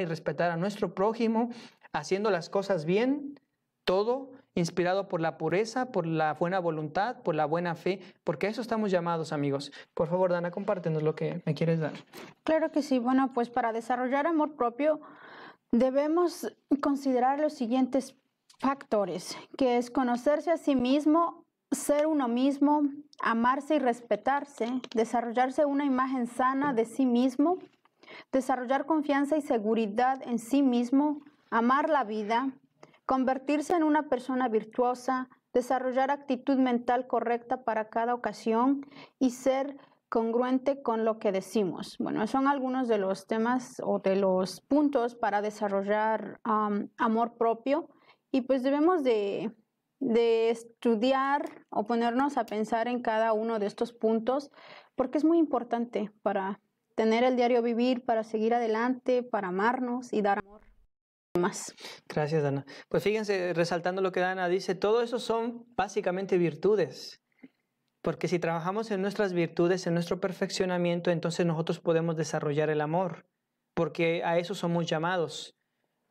y respetar a nuestro prójimo, haciendo las cosas bien, todo inspirado por la pureza, por la buena voluntad, por la buena fe, porque a eso estamos llamados, amigos. Por favor, Dana, compártenos lo que me quieres dar. Claro que sí. Bueno, pues para desarrollar amor propio debemos considerar los siguientes factores, que es conocerse a sí mismo, ser uno mismo, amarse y respetarse, desarrollarse una imagen sana de sí mismo, desarrollar confianza y seguridad en sí mismo, amar la vida, convertirse en una persona virtuosa, desarrollar actitud mental correcta para cada ocasión y ser congruente con lo que decimos. Bueno, son algunos de los temas o de los puntos para desarrollar amor propio y pues debemos de, de estudiar o ponernos a pensar en cada uno de estos puntos porque es muy importante para tener el diario vivir, para seguir adelante, para amarnos y dar amor más. Gracias, Ana. Pues fíjense, resaltando lo que dana dice, todo eso son básicamente virtudes. Porque si trabajamos en nuestras virtudes, en nuestro perfeccionamiento, entonces nosotros podemos desarrollar el amor, porque a eso somos llamados.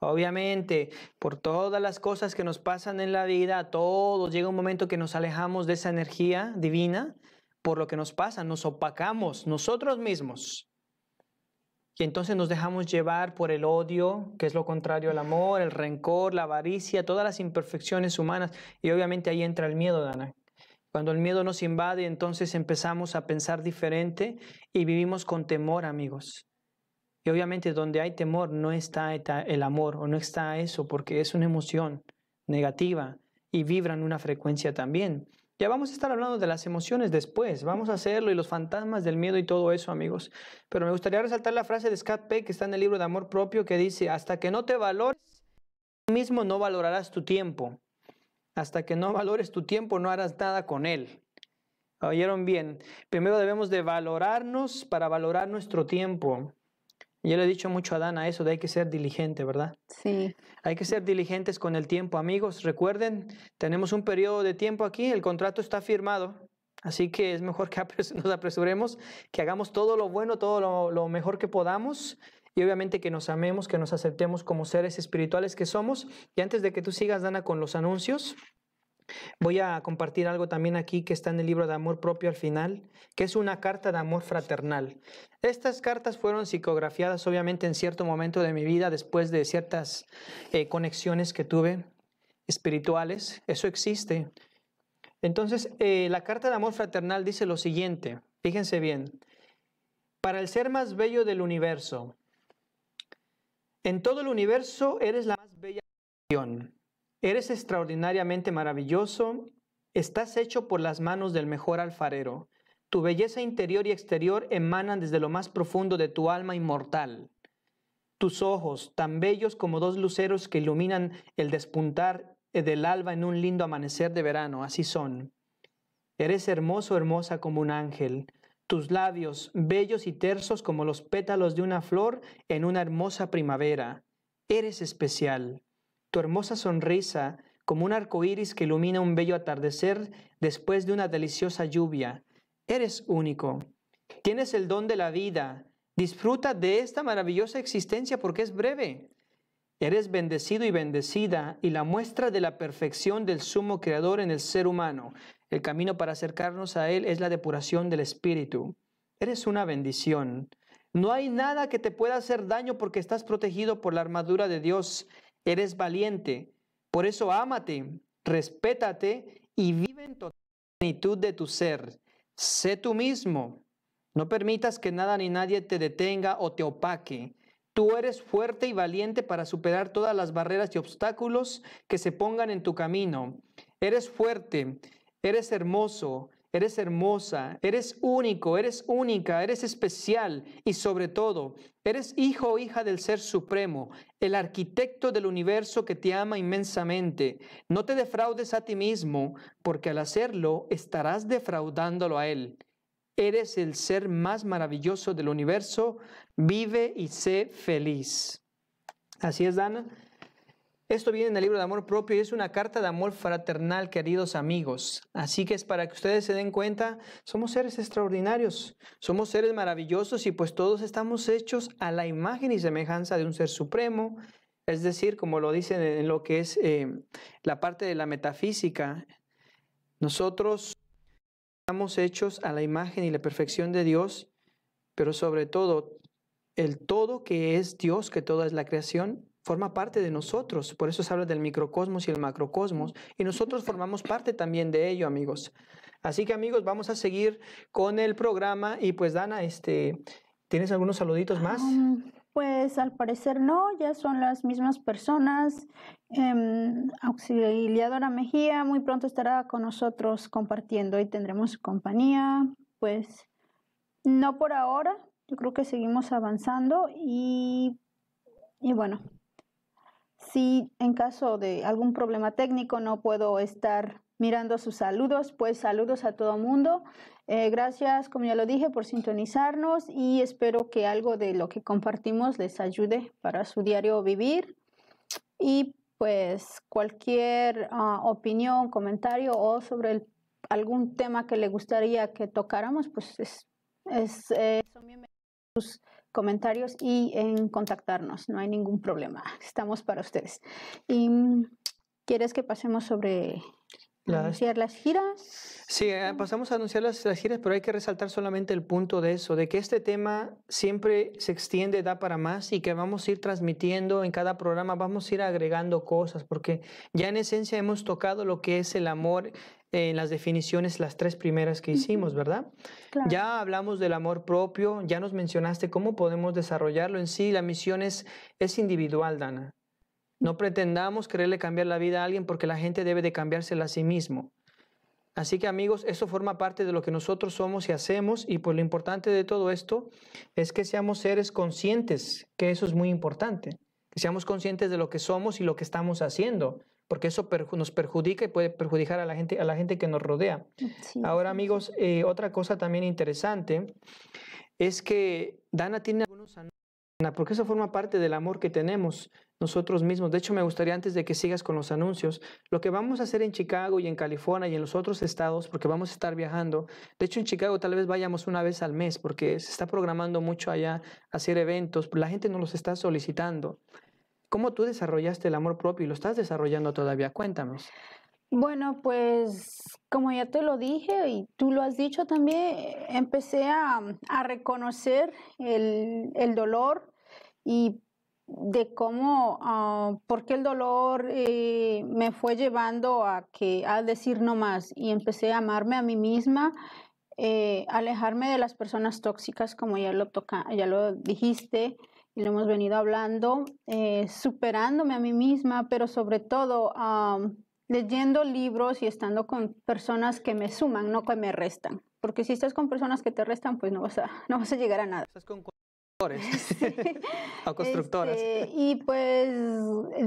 Obviamente, por todas las cosas que nos pasan en la vida, a todos llega un momento que nos alejamos de esa energía divina, por lo que nos pasa, nos opacamos nosotros mismos. Y entonces nos dejamos llevar por el odio, que es lo contrario al amor, el rencor, la avaricia, todas las imperfecciones humanas. Y obviamente ahí entra el miedo, Dana. Cuando el miedo nos invade, entonces empezamos a pensar diferente y vivimos con temor, amigos. Y obviamente donde hay temor no está el amor o no está eso, porque es una emoción negativa y vibra en una frecuencia también. Ya vamos a estar hablando de las emociones después, vamos a hacerlo y los fantasmas del miedo y todo eso, amigos. Pero me gustaría resaltar la frase de Scott Peck que está en el libro de Amor Propio que dice, hasta que no te valores, tú mismo no valorarás tu tiempo. Hasta que no valores tu tiempo, no harás nada con él. ¿Oyeron bien? Primero debemos de valorarnos para valorar nuestro tiempo. Yo le he dicho mucho a Dana eso de hay que ser diligente, ¿verdad? Sí. Hay que ser diligentes con el tiempo, amigos. Recuerden, tenemos un periodo de tiempo aquí, el contrato está firmado, así que es mejor que nos apresuremos, que hagamos todo lo bueno, todo lo, lo mejor que podamos y obviamente que nos amemos, que nos aceptemos como seres espirituales que somos. Y antes de que tú sigas, Dana, con los anuncios, Voy a compartir algo también aquí que está en el libro de amor propio al final, que es una carta de amor fraternal. Estas cartas fueron psicografiadas obviamente en cierto momento de mi vida después de ciertas eh, conexiones que tuve espirituales. Eso existe. Entonces, eh, la carta de amor fraternal dice lo siguiente, fíjense bien, para el ser más bello del universo, en todo el universo eres la más bella Eres extraordinariamente maravilloso, estás hecho por las manos del mejor alfarero. Tu belleza interior y exterior emanan desde lo más profundo de tu alma inmortal. Tus ojos, tan bellos como dos luceros que iluminan el despuntar del alba en un lindo amanecer de verano, así son. Eres hermoso, hermosa como un ángel. Tus labios, bellos y tersos como los pétalos de una flor en una hermosa primavera. Eres especial tu hermosa sonrisa como un arco iris que ilumina un bello atardecer después de una deliciosa lluvia. Eres único. Tienes el don de la vida. Disfruta de esta maravillosa existencia porque es breve. Eres bendecido y bendecida y la muestra de la perfección del sumo creador en el ser humano. El camino para acercarnos a Él es la depuración del espíritu. Eres una bendición. No hay nada que te pueda hacer daño porque estás protegido por la armadura de Dios eres valiente. Por eso ámate, respétate y vive en total plenitud de tu ser. Sé tú mismo. No permitas que nada ni nadie te detenga o te opaque. Tú eres fuerte y valiente para superar todas las barreras y obstáculos que se pongan en tu camino. Eres fuerte, eres hermoso, eres hermosa, eres único, eres única, eres especial y sobre todo, eres hijo o hija del Ser Supremo, el arquitecto del universo que te ama inmensamente. No te defraudes a ti mismo, porque al hacerlo estarás defraudándolo a Él. Eres el ser más maravilloso del universo, vive y sé feliz. Así es, Dana. Esto viene en el libro de amor propio y es una carta de amor fraternal, queridos amigos. Así que es para que ustedes se den cuenta, somos seres extraordinarios, somos seres maravillosos y pues todos estamos hechos a la imagen y semejanza de un ser supremo. Es decir, como lo dicen en lo que es eh, la parte de la metafísica, nosotros estamos hechos a la imagen y la perfección de Dios, pero sobre todo el todo que es Dios, que toda es la creación, forma parte de nosotros. Por eso se habla del microcosmos y el macrocosmos. Y nosotros formamos parte también de ello, amigos. Así que, amigos, vamos a seguir con el programa. Y pues, Dana, este, ¿tienes algunos saluditos más? Ah, pues al parecer no, ya son las mismas personas. Em, auxiliadora Mejía muy pronto estará con nosotros compartiendo y tendremos compañía. Pues no por ahora, yo creo que seguimos avanzando y, y bueno, si en caso de algún problema técnico no puedo estar mirando sus saludos, pues saludos a todo mundo. Eh, gracias, como ya lo dije, por sintonizarnos y espero que algo de lo que compartimos les ayude para su diario vivir. Y pues cualquier ah, opinión, comentario o sobre algún tema que le gustaría que tocáramos, pues es, es eh, son bienvenidos comentarios y en contactarnos. No hay ningún problema. Estamos para ustedes. Y, mm, ¿Quieres que pasemos sobre las... anunciar las giras? Sí, eh, mm. pasamos a anunciar las, giras, pero hay que resaltar solamente el punto de eso, de que este tema siempre se extiende, da para más y que vamos a ir transmitiendo en cada programa, vamos a ir agregando cosas, porque ya en esencia hemos tocado lo que es el amor en las definiciones, las tres primeras que hicimos, ¿verdad? Ya hablamos del amor propio, ya nos mencionaste cómo podemos desarrollarlo en sí. La misión es, individual, Dana. No pretendamos quererle cambiar la vida a alguien porque la gente debe de cambiársela a sí mismo. Así que amigos, eso forma parte de lo que nosotros somos y hacemos y pues lo importante de todo esto es que seamos seres conscientes, que eso es muy importante, que seamos conscientes de lo que somos y lo que estamos haciendo, porque eso nos perjudica y puede perjudicar a la gente, a la gente que nos rodea. Mm, Ahora, amigos, eh, otra cosa también interesante es que Dana tiene algunos anuncios. porque eso forma parte del amor que tenemos nosotros mismos. De hecho, me gustaría antes de que sigas con los anuncios, lo que vamos a hacer en Chicago y en California y en los otros estados, porque vamos a estar viajando. De hecho, en Chicago tal vez vayamos una vez al mes, porque se está programando mucho allá hacer eventos, la gente no los está solicitando. ¿Cómo tú desarrollaste el amor propio y lo estás desarrollando todavía? Cuéntanos. Bueno, pues como ya te lo dije y tú lo has dicho también, empecé a, reconocer el, el, dolor y de cómo, ah, porque el dolor eh, me fue llevando a que, decir no más, y empecé a amarme a mí misma, eh, alejarme de las personas tóxicas, como ya lo, toca, ya lo dijiste, y lo hemos venido hablando, eh, superándome a mí misma, pero sobre todo leyendo libros y estando con personas que me suman, no que me restan. Porque si estás con personas que te restan, pues no vas a, no vas a llegar a nada. o constructoras. Este, y pues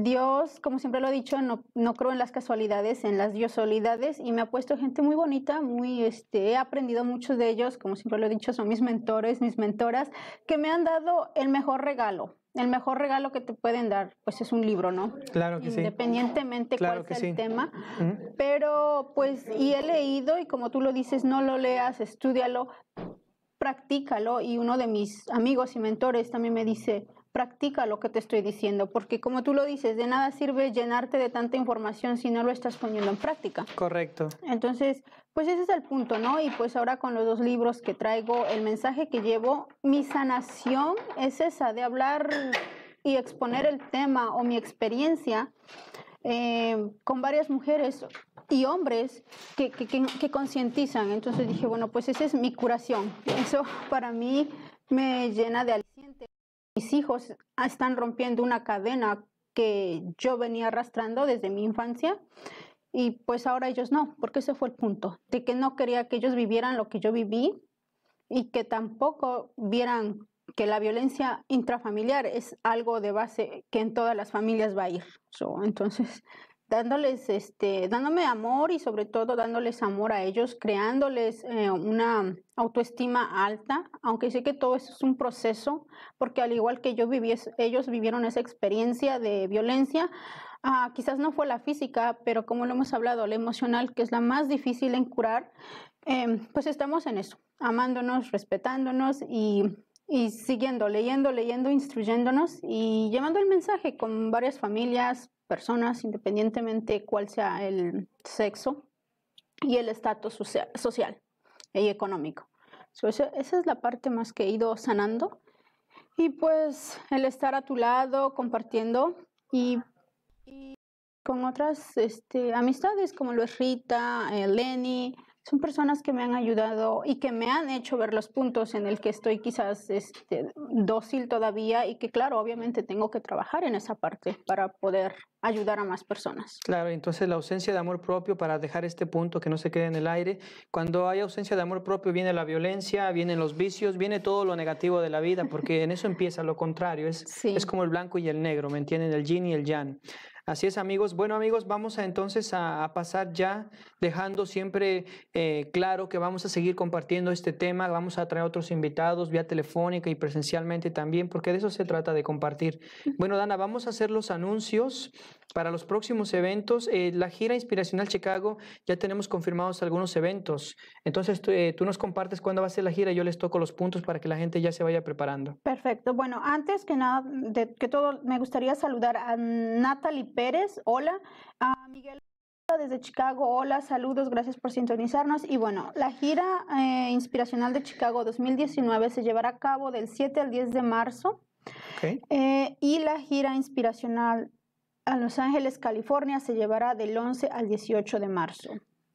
Dios, como siempre lo he dicho, no, creo en las casualidades, en las diosolidades, y me ha puesto gente muy bonita, muy, este, he aprendido muchos de ellos, como siempre lo he dicho, son mis mentores, mis mentoras, que me han dado el mejor regalo. El mejor regalo que te pueden dar, pues es un libro, ¿no? Claro que sí. Independientemente cuál sea el tema. Pero, pues, y he leído, y como tú lo dices, no lo leas, estudialo, practícalo. Y uno de mis amigos y mentores también me dice, practica lo que te estoy diciendo, porque como tú lo dices, de nada sirve llenarte de tanta información si no lo estás poniendo en práctica. Correcto. Entonces, pues ese es el punto, ¿no? Y pues ahora con los dos libros que traigo, el mensaje que llevo, mi sanación es esa, de hablar y exponer el tema o mi experiencia eh, con varias mujeres y hombres que, que, que, concientizan. Entonces dije, bueno, pues esa es mi curación. Eso para mí me llena de aliciente. Mis hijos están rompiendo una cadena que yo venía arrastrando desde mi infancia y pues ahora ellos no, porque ese fue el punto, de que no quería que ellos vivieran lo que yo viví y que tampoco vieran que la violencia intrafamiliar es algo de base que en todas las familias va a ir. So, entonces, dándoles, este, dándome amor y sobre todo dándoles amor a ellos, creándoles eh, una autoestima alta, aunque sé que todo eso es un proceso, porque al igual que yo viví, ellos vivieron esa experiencia de violencia, ah, quizás no fue la física, pero como lo hemos hablado, la emocional, que es la más difícil en curar, em, pues estamos en eso, amándonos, respetándonos y y siguiendo, leyendo, leyendo, instruyéndonos y llevando el mensaje con varias familias, personas, independientemente cuál sea el sexo y el estatus social y económico. esa, es la parte más que he ido sanando. Y pues el estar a tu lado, compartiendo y, con otras este, amistades como lo Rita, eh, Lenny, son personas que me han ayudado y que me han hecho ver los puntos en el que estoy quizás este, dócil todavía y que claro, obviamente tengo que trabajar en esa parte para poder ayudar a más personas. Claro, entonces la ausencia de amor propio para dejar este punto que no se quede en el aire. Cuando hay ausencia de amor propio viene la violencia, vienen los vicios, viene todo lo negativo de la vida, porque en eso empieza lo contrario, es, es como el blanco y el negro, ¿me entienden? El yin y el yang. Así es, amigos. Bueno, amigos, vamos a entonces a, pasar ya, dejando siempre eh, claro que vamos a seguir compartiendo este tema. Vamos a traer otros invitados vía telefónica y presencialmente también, porque de eso se trata de compartir. Bueno, Dana, vamos a hacer los anuncios para los próximos eventos, eh, la gira inspiracional Chicago, ya tenemos confirmados algunos eventos. Entonces, eh, tú, nos compartes cuándo va a ser la gira y yo les toco los puntos para que la gente ya se vaya preparando. Perfecto. Bueno, antes que nada, que todo, me gustaría saludar a Natalie Pérez. Hola. A Miguel desde Chicago. Hola, saludos, gracias por sintonizarnos. Y bueno, la gira eh, inspiracional de Chicago 2019 se llevará a cabo del 7 al 10 de marzo. Okay. y la gira inspiracional a Los Ángeles, California, se llevará del 11 al 18 de marzo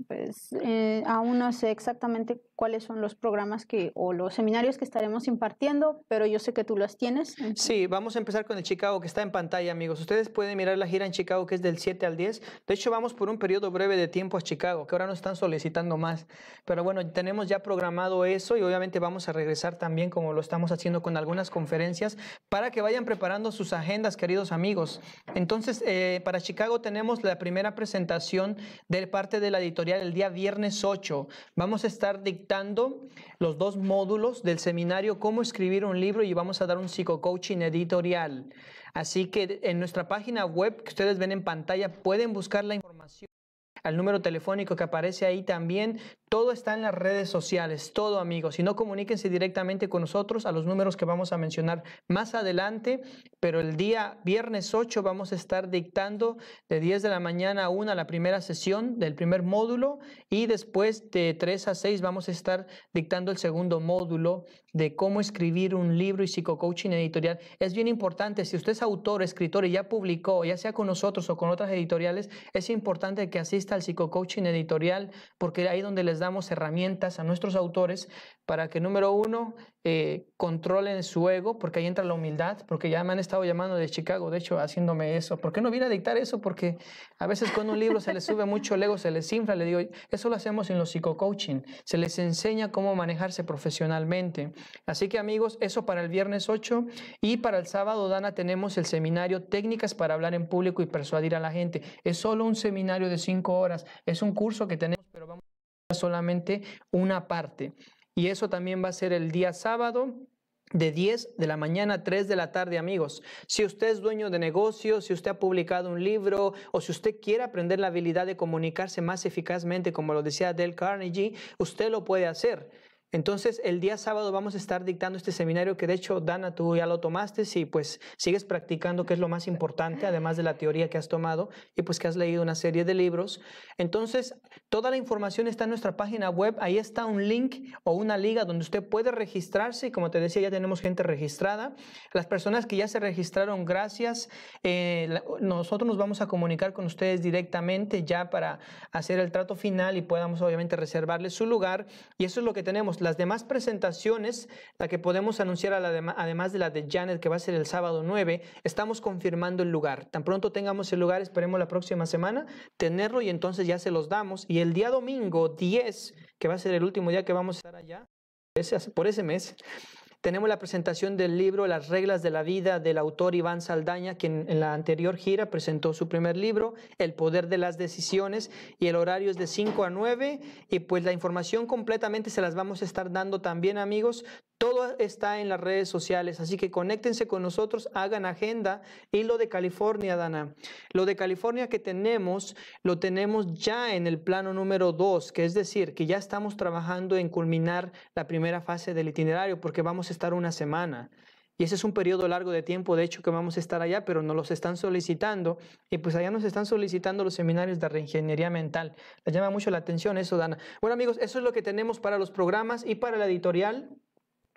pues eh, aún no sé exactamente cuáles son los programas que o los seminarios que estaremos impartiendo, pero yo sé que tú los tienes. Sí, vamos a empezar con el Chicago que está en pantalla, amigos. Ustedes pueden mirar la gira en Chicago que es del 7 al 10. De hecho, vamos por un periodo breve de tiempo a Chicago, que ahora no están solicitando más. Pero bueno, tenemos ya programado eso y obviamente vamos a regresar también como lo estamos haciendo con algunas conferencias para que vayan preparando sus agendas, queridos amigos. Entonces, eh, para Chicago tenemos la primera presentación de parte de la editorial el día viernes 8. Vamos a estar dictando los dos módulos del seminario Cómo escribir un libro y vamos a dar un psicocoaching editorial. Así que en nuestra página web que ustedes ven en pantalla pueden buscar la información al número telefónico que aparece ahí también todo está en las redes sociales, todo amigos. Si no, comuníquense directamente con nosotros a los números que vamos a mencionar más adelante, pero el día viernes 8 vamos a estar dictando de 10 de la mañana a 1 la primera sesión del primer módulo y después de 3 a 6 vamos a estar dictando el segundo módulo de cómo escribir un libro y psicocoaching editorial. Es bien importante, si usted es autor, escritor y ya publicó, ya sea con nosotros o con otras editoriales, es importante que asista al psicocoaching editorial porque ahí donde les damos herramientas a nuestros autores para que, número uno, eh, controlen su ego, porque ahí entra la humildad, porque ya me han estado llamando de Chicago, de hecho, haciéndome eso. ¿Por qué no viene a dictar eso? Porque a veces cuando un libro se le sube mucho el ego, se les infla, le digo, eso lo hacemos en los coaching se les enseña cómo manejarse profesionalmente. Así que amigos, eso para el viernes 8 y para el sábado, Dana, tenemos el seminario Técnicas para hablar en público y persuadir a la gente. Es solo un seminario de cinco horas, es un curso que tenemos, pero vamos solamente una parte. Y eso también va a ser el día sábado, de 10 de la mañana a 3 de la tarde, amigos. Si usted es dueño de negocios si usted ha publicado un libro o si usted quiere aprender la habilidad de comunicarse más eficazmente, como lo decía del Carnegie, usted lo puede hacer. Entonces, el día sábado vamos a estar dictando este seminario que de hecho, Dana, tú ya lo tomaste y pues sigues practicando, que es lo más importante, además de la teoría que has tomado y pues que has leído una serie de libros. Entonces, toda la información está en nuestra página web, ahí está un link o una liga donde usted puede registrarse y como te decía, ya tenemos gente registrada. Las personas que ya se registraron, gracias. Eh, nosotros nos vamos a comunicar con ustedes directamente ya para hacer el trato final y podamos obviamente reservarles su lugar. Y eso es lo que tenemos las demás presentaciones, la que podemos anunciar además de la de Janet, que va a ser el sábado 9, estamos confirmando el lugar. Tan pronto tengamos el lugar, esperemos la próxima semana tenerlo y entonces ya se los damos. Y el día domingo 10, que va a ser el último día que vamos a estar allá, por ese mes, tenemos la presentación del libro Las reglas de la vida del autor Iván Saldaña, quien en la anterior gira presentó su primer libro, El poder de las decisiones, y el horario es de 5 a 9. Y pues la información completamente se las vamos a estar dando también, amigos, todo está en las redes sociales, así que conéctense con nosotros, hagan agenda. Y lo de California, Dana, lo de California que tenemos, lo tenemos ya en el plano número 2, que es decir, que ya estamos trabajando en culminar la primera fase del itinerario, porque vamos a estar una semana. Y ese es un periodo largo de tiempo, de hecho, que vamos a estar allá, pero nos los están solicitando. Y pues allá nos están solicitando los seminarios de reingeniería mental. Les llama mucho la atención eso, Dana. Bueno, amigos, eso es lo que tenemos para los programas y para la editorial.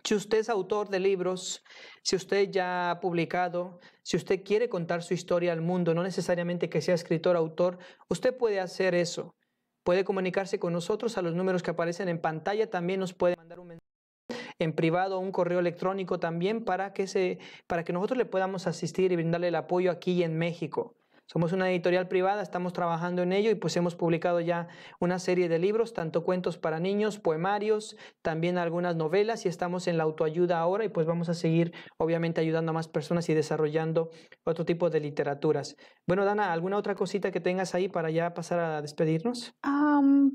Si usted es autor de libros, si usted ya ha publicado, si usted quiere contar su historia al mundo, no necesariamente que sea escritor, autor, usted puede hacer eso. Puede comunicarse con nosotros a los números que aparecen en pantalla, también nos puede mandar un mensaje en privado, un correo electrónico también para que, se, para que nosotros le podamos asistir y brindarle el apoyo aquí en México. Somos una editorial privada, estamos trabajando en ello y pues hemos publicado ya una serie de libros, tanto cuentos para niños, poemarios, también algunas novelas y estamos en la autoayuda ahora y pues vamos a seguir obviamente ayudando a más personas y desarrollando otro tipo de literaturas. Bueno, Dana, ¿alguna otra cosita que tengas ahí para ya pasar a despedirnos?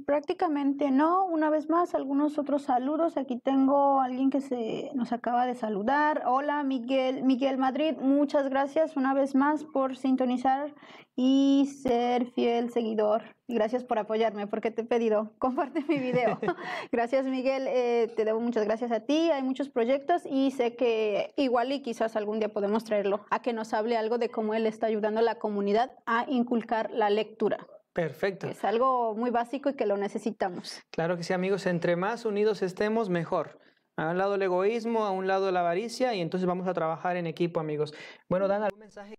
prácticamente no. Una vez más, algunos otros saludos. Aquí tengo a alguien que se nos acaba de saludar. Hola, Miguel, Miguel Madrid, muchas gracias una vez más por sintonizar y ser fiel seguidor. Gracias por apoyarme porque te he pedido, comparte mi video. gracias Miguel, eh, te debo muchas gracias a ti. Hay muchos proyectos y sé que igual y quizás algún día podemos traerlo a que nos hable algo de cómo él está ayudando a la comunidad a inculcar la lectura. Perfecto. Es algo muy básico y que lo necesitamos. Claro que sí, amigos, entre más unidos estemos, mejor. A un lado el egoísmo, a un lado la avaricia y entonces vamos a trabajar en equipo, amigos. Bueno, Dan, ¿algún mensaje?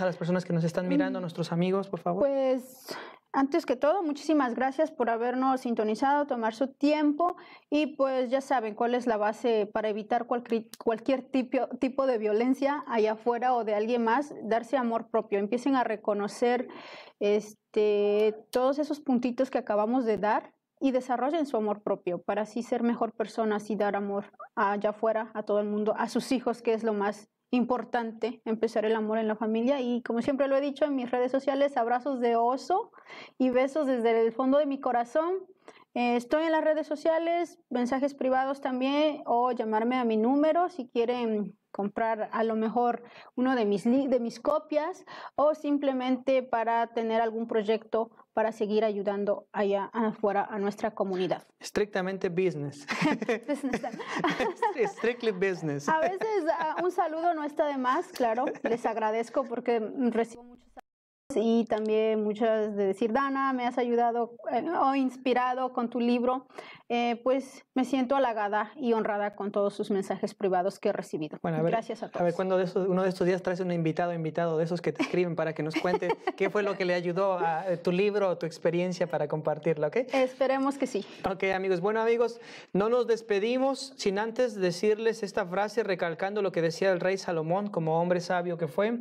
a las personas que nos están mirando, mm. nuestros amigos, por favor? Pues antes que todo, muchísimas gracias por habernos sintonizado, tomar su tiempo y pues ya saben cuál es la base para evitar cualquier, tipo, de violencia allá afuera o de alguien más, darse amor propio, empiecen a reconocer este, todos esos puntitos que acabamos de dar y desarrollen su amor propio para así ser mejor personas y dar amor allá afuera a todo el mundo, a sus hijos, que es lo más importante empezar el amor en la familia y como siempre lo he dicho en mis redes sociales, abrazos de oso y besos desde el fondo de mi corazón. Eh, estoy en las redes sociales, mensajes privados también o llamarme a mi número si quieren comprar a lo mejor uno de mis, de mis copias o simplemente para tener algún proyecto para seguir ayudando allá afuera a nuestra comunidad. Estrictamente business. business. business. A veces ah, un saludo no está de más, claro. Les agradezco porque recibo muchos y también muchas de decir, Dana, me has ayudado eh, o inspirado con tu libro, eh, pues me siento halagada y honrada con todos sus mensajes privados que he recibido. Bueno, Gracias a todos. A ver, cuando uno de estos días traes un invitado, invitado de esos que te escriben para que nos cuente qué fue lo que le ayudó a eh, tu libro o tu experiencia para compartirlo ¿ok? Esperemos que sí. Ok, amigos. Bueno, amigos, no nos despedimos sin antes decirles esta frase recalcando lo que decía el rey Salomón como hombre sabio que fue.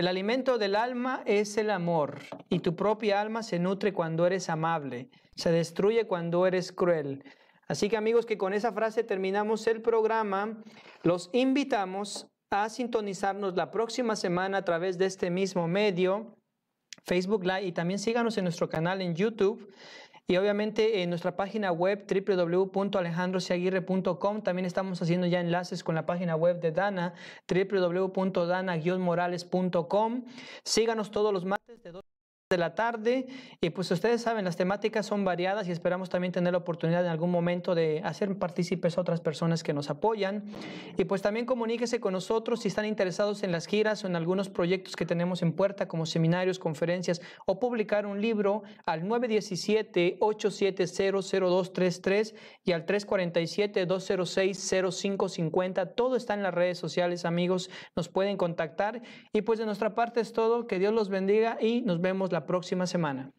El alimento del alma es el amor, y tu propia alma se nutre cuando eres amable, se destruye cuando eres cruel. Así que amigos, que con esa frase terminamos el programa. Los invitamos a sintonizarnos la próxima semana a través de este mismo medio, Facebook Live, y también síganos en nuestro canal en YouTube. Y obviamente en nuestra página web www.alejandrosiaguirre.com también estamos haciendo ya enlaces con la página web de Dana, www.dana-morales.com. Síganos todos los martes de de la tarde y pues ustedes saben las temáticas son variadas y esperamos también tener la oportunidad en algún momento de hacer partícipes a otras personas que nos apoyan y pues también comuníquese con nosotros si están interesados en las giras o en algunos proyectos que tenemos en puerta como seminarios, conferencias o publicar un libro al 917-8700233 y al 347-206-0550 todo está en las redes sociales amigos nos pueden contactar y pues de nuestra parte es todo que Dios los bendiga y nos vemos la próxima semana.